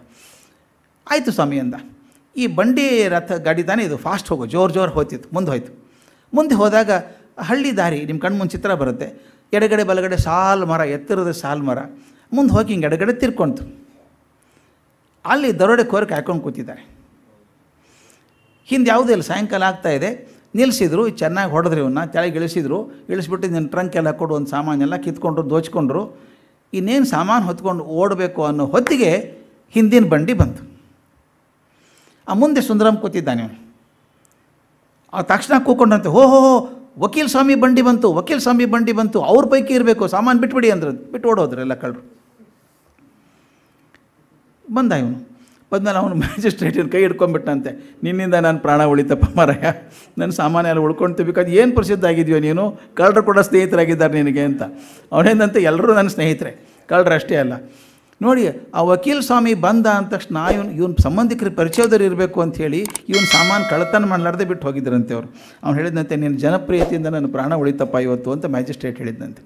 ಆಯಿತು ಸ್ವಾಮಿ ಅಂದ ಈ ಬಂಡಿ ರಥ ಗಾಡಿ ತಾನೇ ಇದು ಫಾಸ್ಟ್ ಹೋಗೋ ಜೋರು ಜೋರು ಹೋಯ್ತಿತ್ತು ಮುಂದೆ ಹೋಯ್ತು ಮುಂದೆ ಹೋದಾಗ ಹಳ್ಳಿ ದಾರಿ ನಿಮ್ಮ ಕಣ್ಣು ಮುಂದೆ ಚಿತ್ರ ಬರುತ್ತೆ ಎಡಗಡೆ ಬಲಗಡೆ ಸಾಲು ಮರ ಎತ್ತಿರದ ಸಾಲು ಮರ ಮುಂದೆ ಹೋಗಿ ಹಿಂಗೆ ಎಡಗಡೆ ತಿರ್ಕೊಂತು ಅಲ್ಲಿ ದರೋಡೆ ಕೋರಕ್ಕೆ ಹಾಕೊಂಡು ಕೂತಿದ್ದಾರೆ ಹಿಂದೆ ಯಾವುದೇ ಇಲ್ಲ ಸಾಯಂಕಾಲ ಆಗ್ತಾಯಿದೆ ನಿಲ್ಲಿಸಿದ್ರು ಚೆನ್ನಾಗಿ ಹೊಡೆದ್ರು ಇವನ್ನ ಕೆಳಗೆ ಇಳಿಸಿದ್ರು ಇಳಿಸ್ಬಿಟ್ಟು ನಿನ್ನ ಟ್ರಂಕ್ ಎಲ್ಲ ಕೊಡು ಒಂದು ಸಾಮಾನೆಲ್ಲ ಕಿತ್ಕೊಂಡ್ರು ದೋಚ್ಕೊಂಡ್ರು ಇನ್ನೇನು ಸಾಮಾನು ಹೊತ್ಕೊಂಡು ಓಡಬೇಕು ಅನ್ನೋ ಹೊತ್ತಿಗೆ ಹಿಂದಿನ ಬಂಡಿ ಬಂತು ಆ ಮುಂದೆ ಸುಂದರಂ ಕೂತಿದ್ದಾನೆ ಅವನು ಆ ತಕ್ಷಣ ಕೂಕೊಂಡಂತೆ ಹೋ ಹೋ ವಕೀಲ್ ಸ್ವಾಮಿ ಬಂಡಿ ಬಂತು ವಕೀಲ್ ಸ್ವಾಮಿ ಬಂಡಿ ಬಂತು ಅವ್ರ ಪೈಕಿ ಇರಬೇಕು ಸಾಮಾನು ಬಿಟ್ಬಿಡಿ ಅಂದ್ರೆ ಬಿಟ್ಟು ಓಡೋದ್ರೆ ಎಲ್ಲ ಕಳ್ಳರು ಬಂದ ಇವನು ಬಂದ್ಮೇಲೆ ಅವನು ಮ್ಯಾಜಿಸ್ಟ್ರೇಟಿನ ಕೈ ಹಿಡ್ಕೊಂಬಿಟ್ಟಂತೆ ನಿನ್ನಿಂದ ನಾನು ಪ್ರಾಣ ಉಳಿತಪ್ಪ ಮರಯ ನನ್ನ ಸಾಮಾನ್ಯ ಎಲ್ಲ ಉಳ್ಕೊಳ್ತೀವಿ ಬಿಕಾಸ್ ಏನು ಪ್ರಸಿದ್ಧ ಆಗಿದೆಯೋ ನೀನು ಕಳ್ಳರು ಕೂಡ ಸ್ನೇಹಿತರಾಗಿದ್ದಾರೆ ನಿನಗೆ ಅಂತ ಅವನೇನಂತೆ ಎಲ್ಲರೂ ನನ್ನ ಸ್ನೇಹಿತರೆ ಕಳ್ಳರು ಅಷ್ಟೇ ಅಲ್ಲ ನೋಡಿ ಆ ವಕೀಲ್ ಸ್ವಾಮಿ ಬಂದ ಅಂದ ತಕ್ಷಣ ಇವನು ಇವನು ಸಂಬಂಧಿಕರು ಪರಿಚಯದವ್ರು ಇರಬೇಕು ಹೇಳಿ ಇವನು ಸಾಮಾನು ಕಳತನ ಮಾಡಲಾರ್ದೆ ಬಿಟ್ಟು ಹೋಗಿದ್ರಂತೆ ಅವರು ಅವ್ನು ಹೇಳಿದಂತೆ ನಿನ್ನ ಜನಪ್ರಿಯತೆಯಿಂದ ನನ್ನ ಪ್ರಾಣ ಉಳಿತಪ್ಪ ಇವತ್ತು ಅಂತ ಮ್ಯಾಜಿಸ್ಟ್ರೇಟ್ ಹೇಳಿದಂತೆ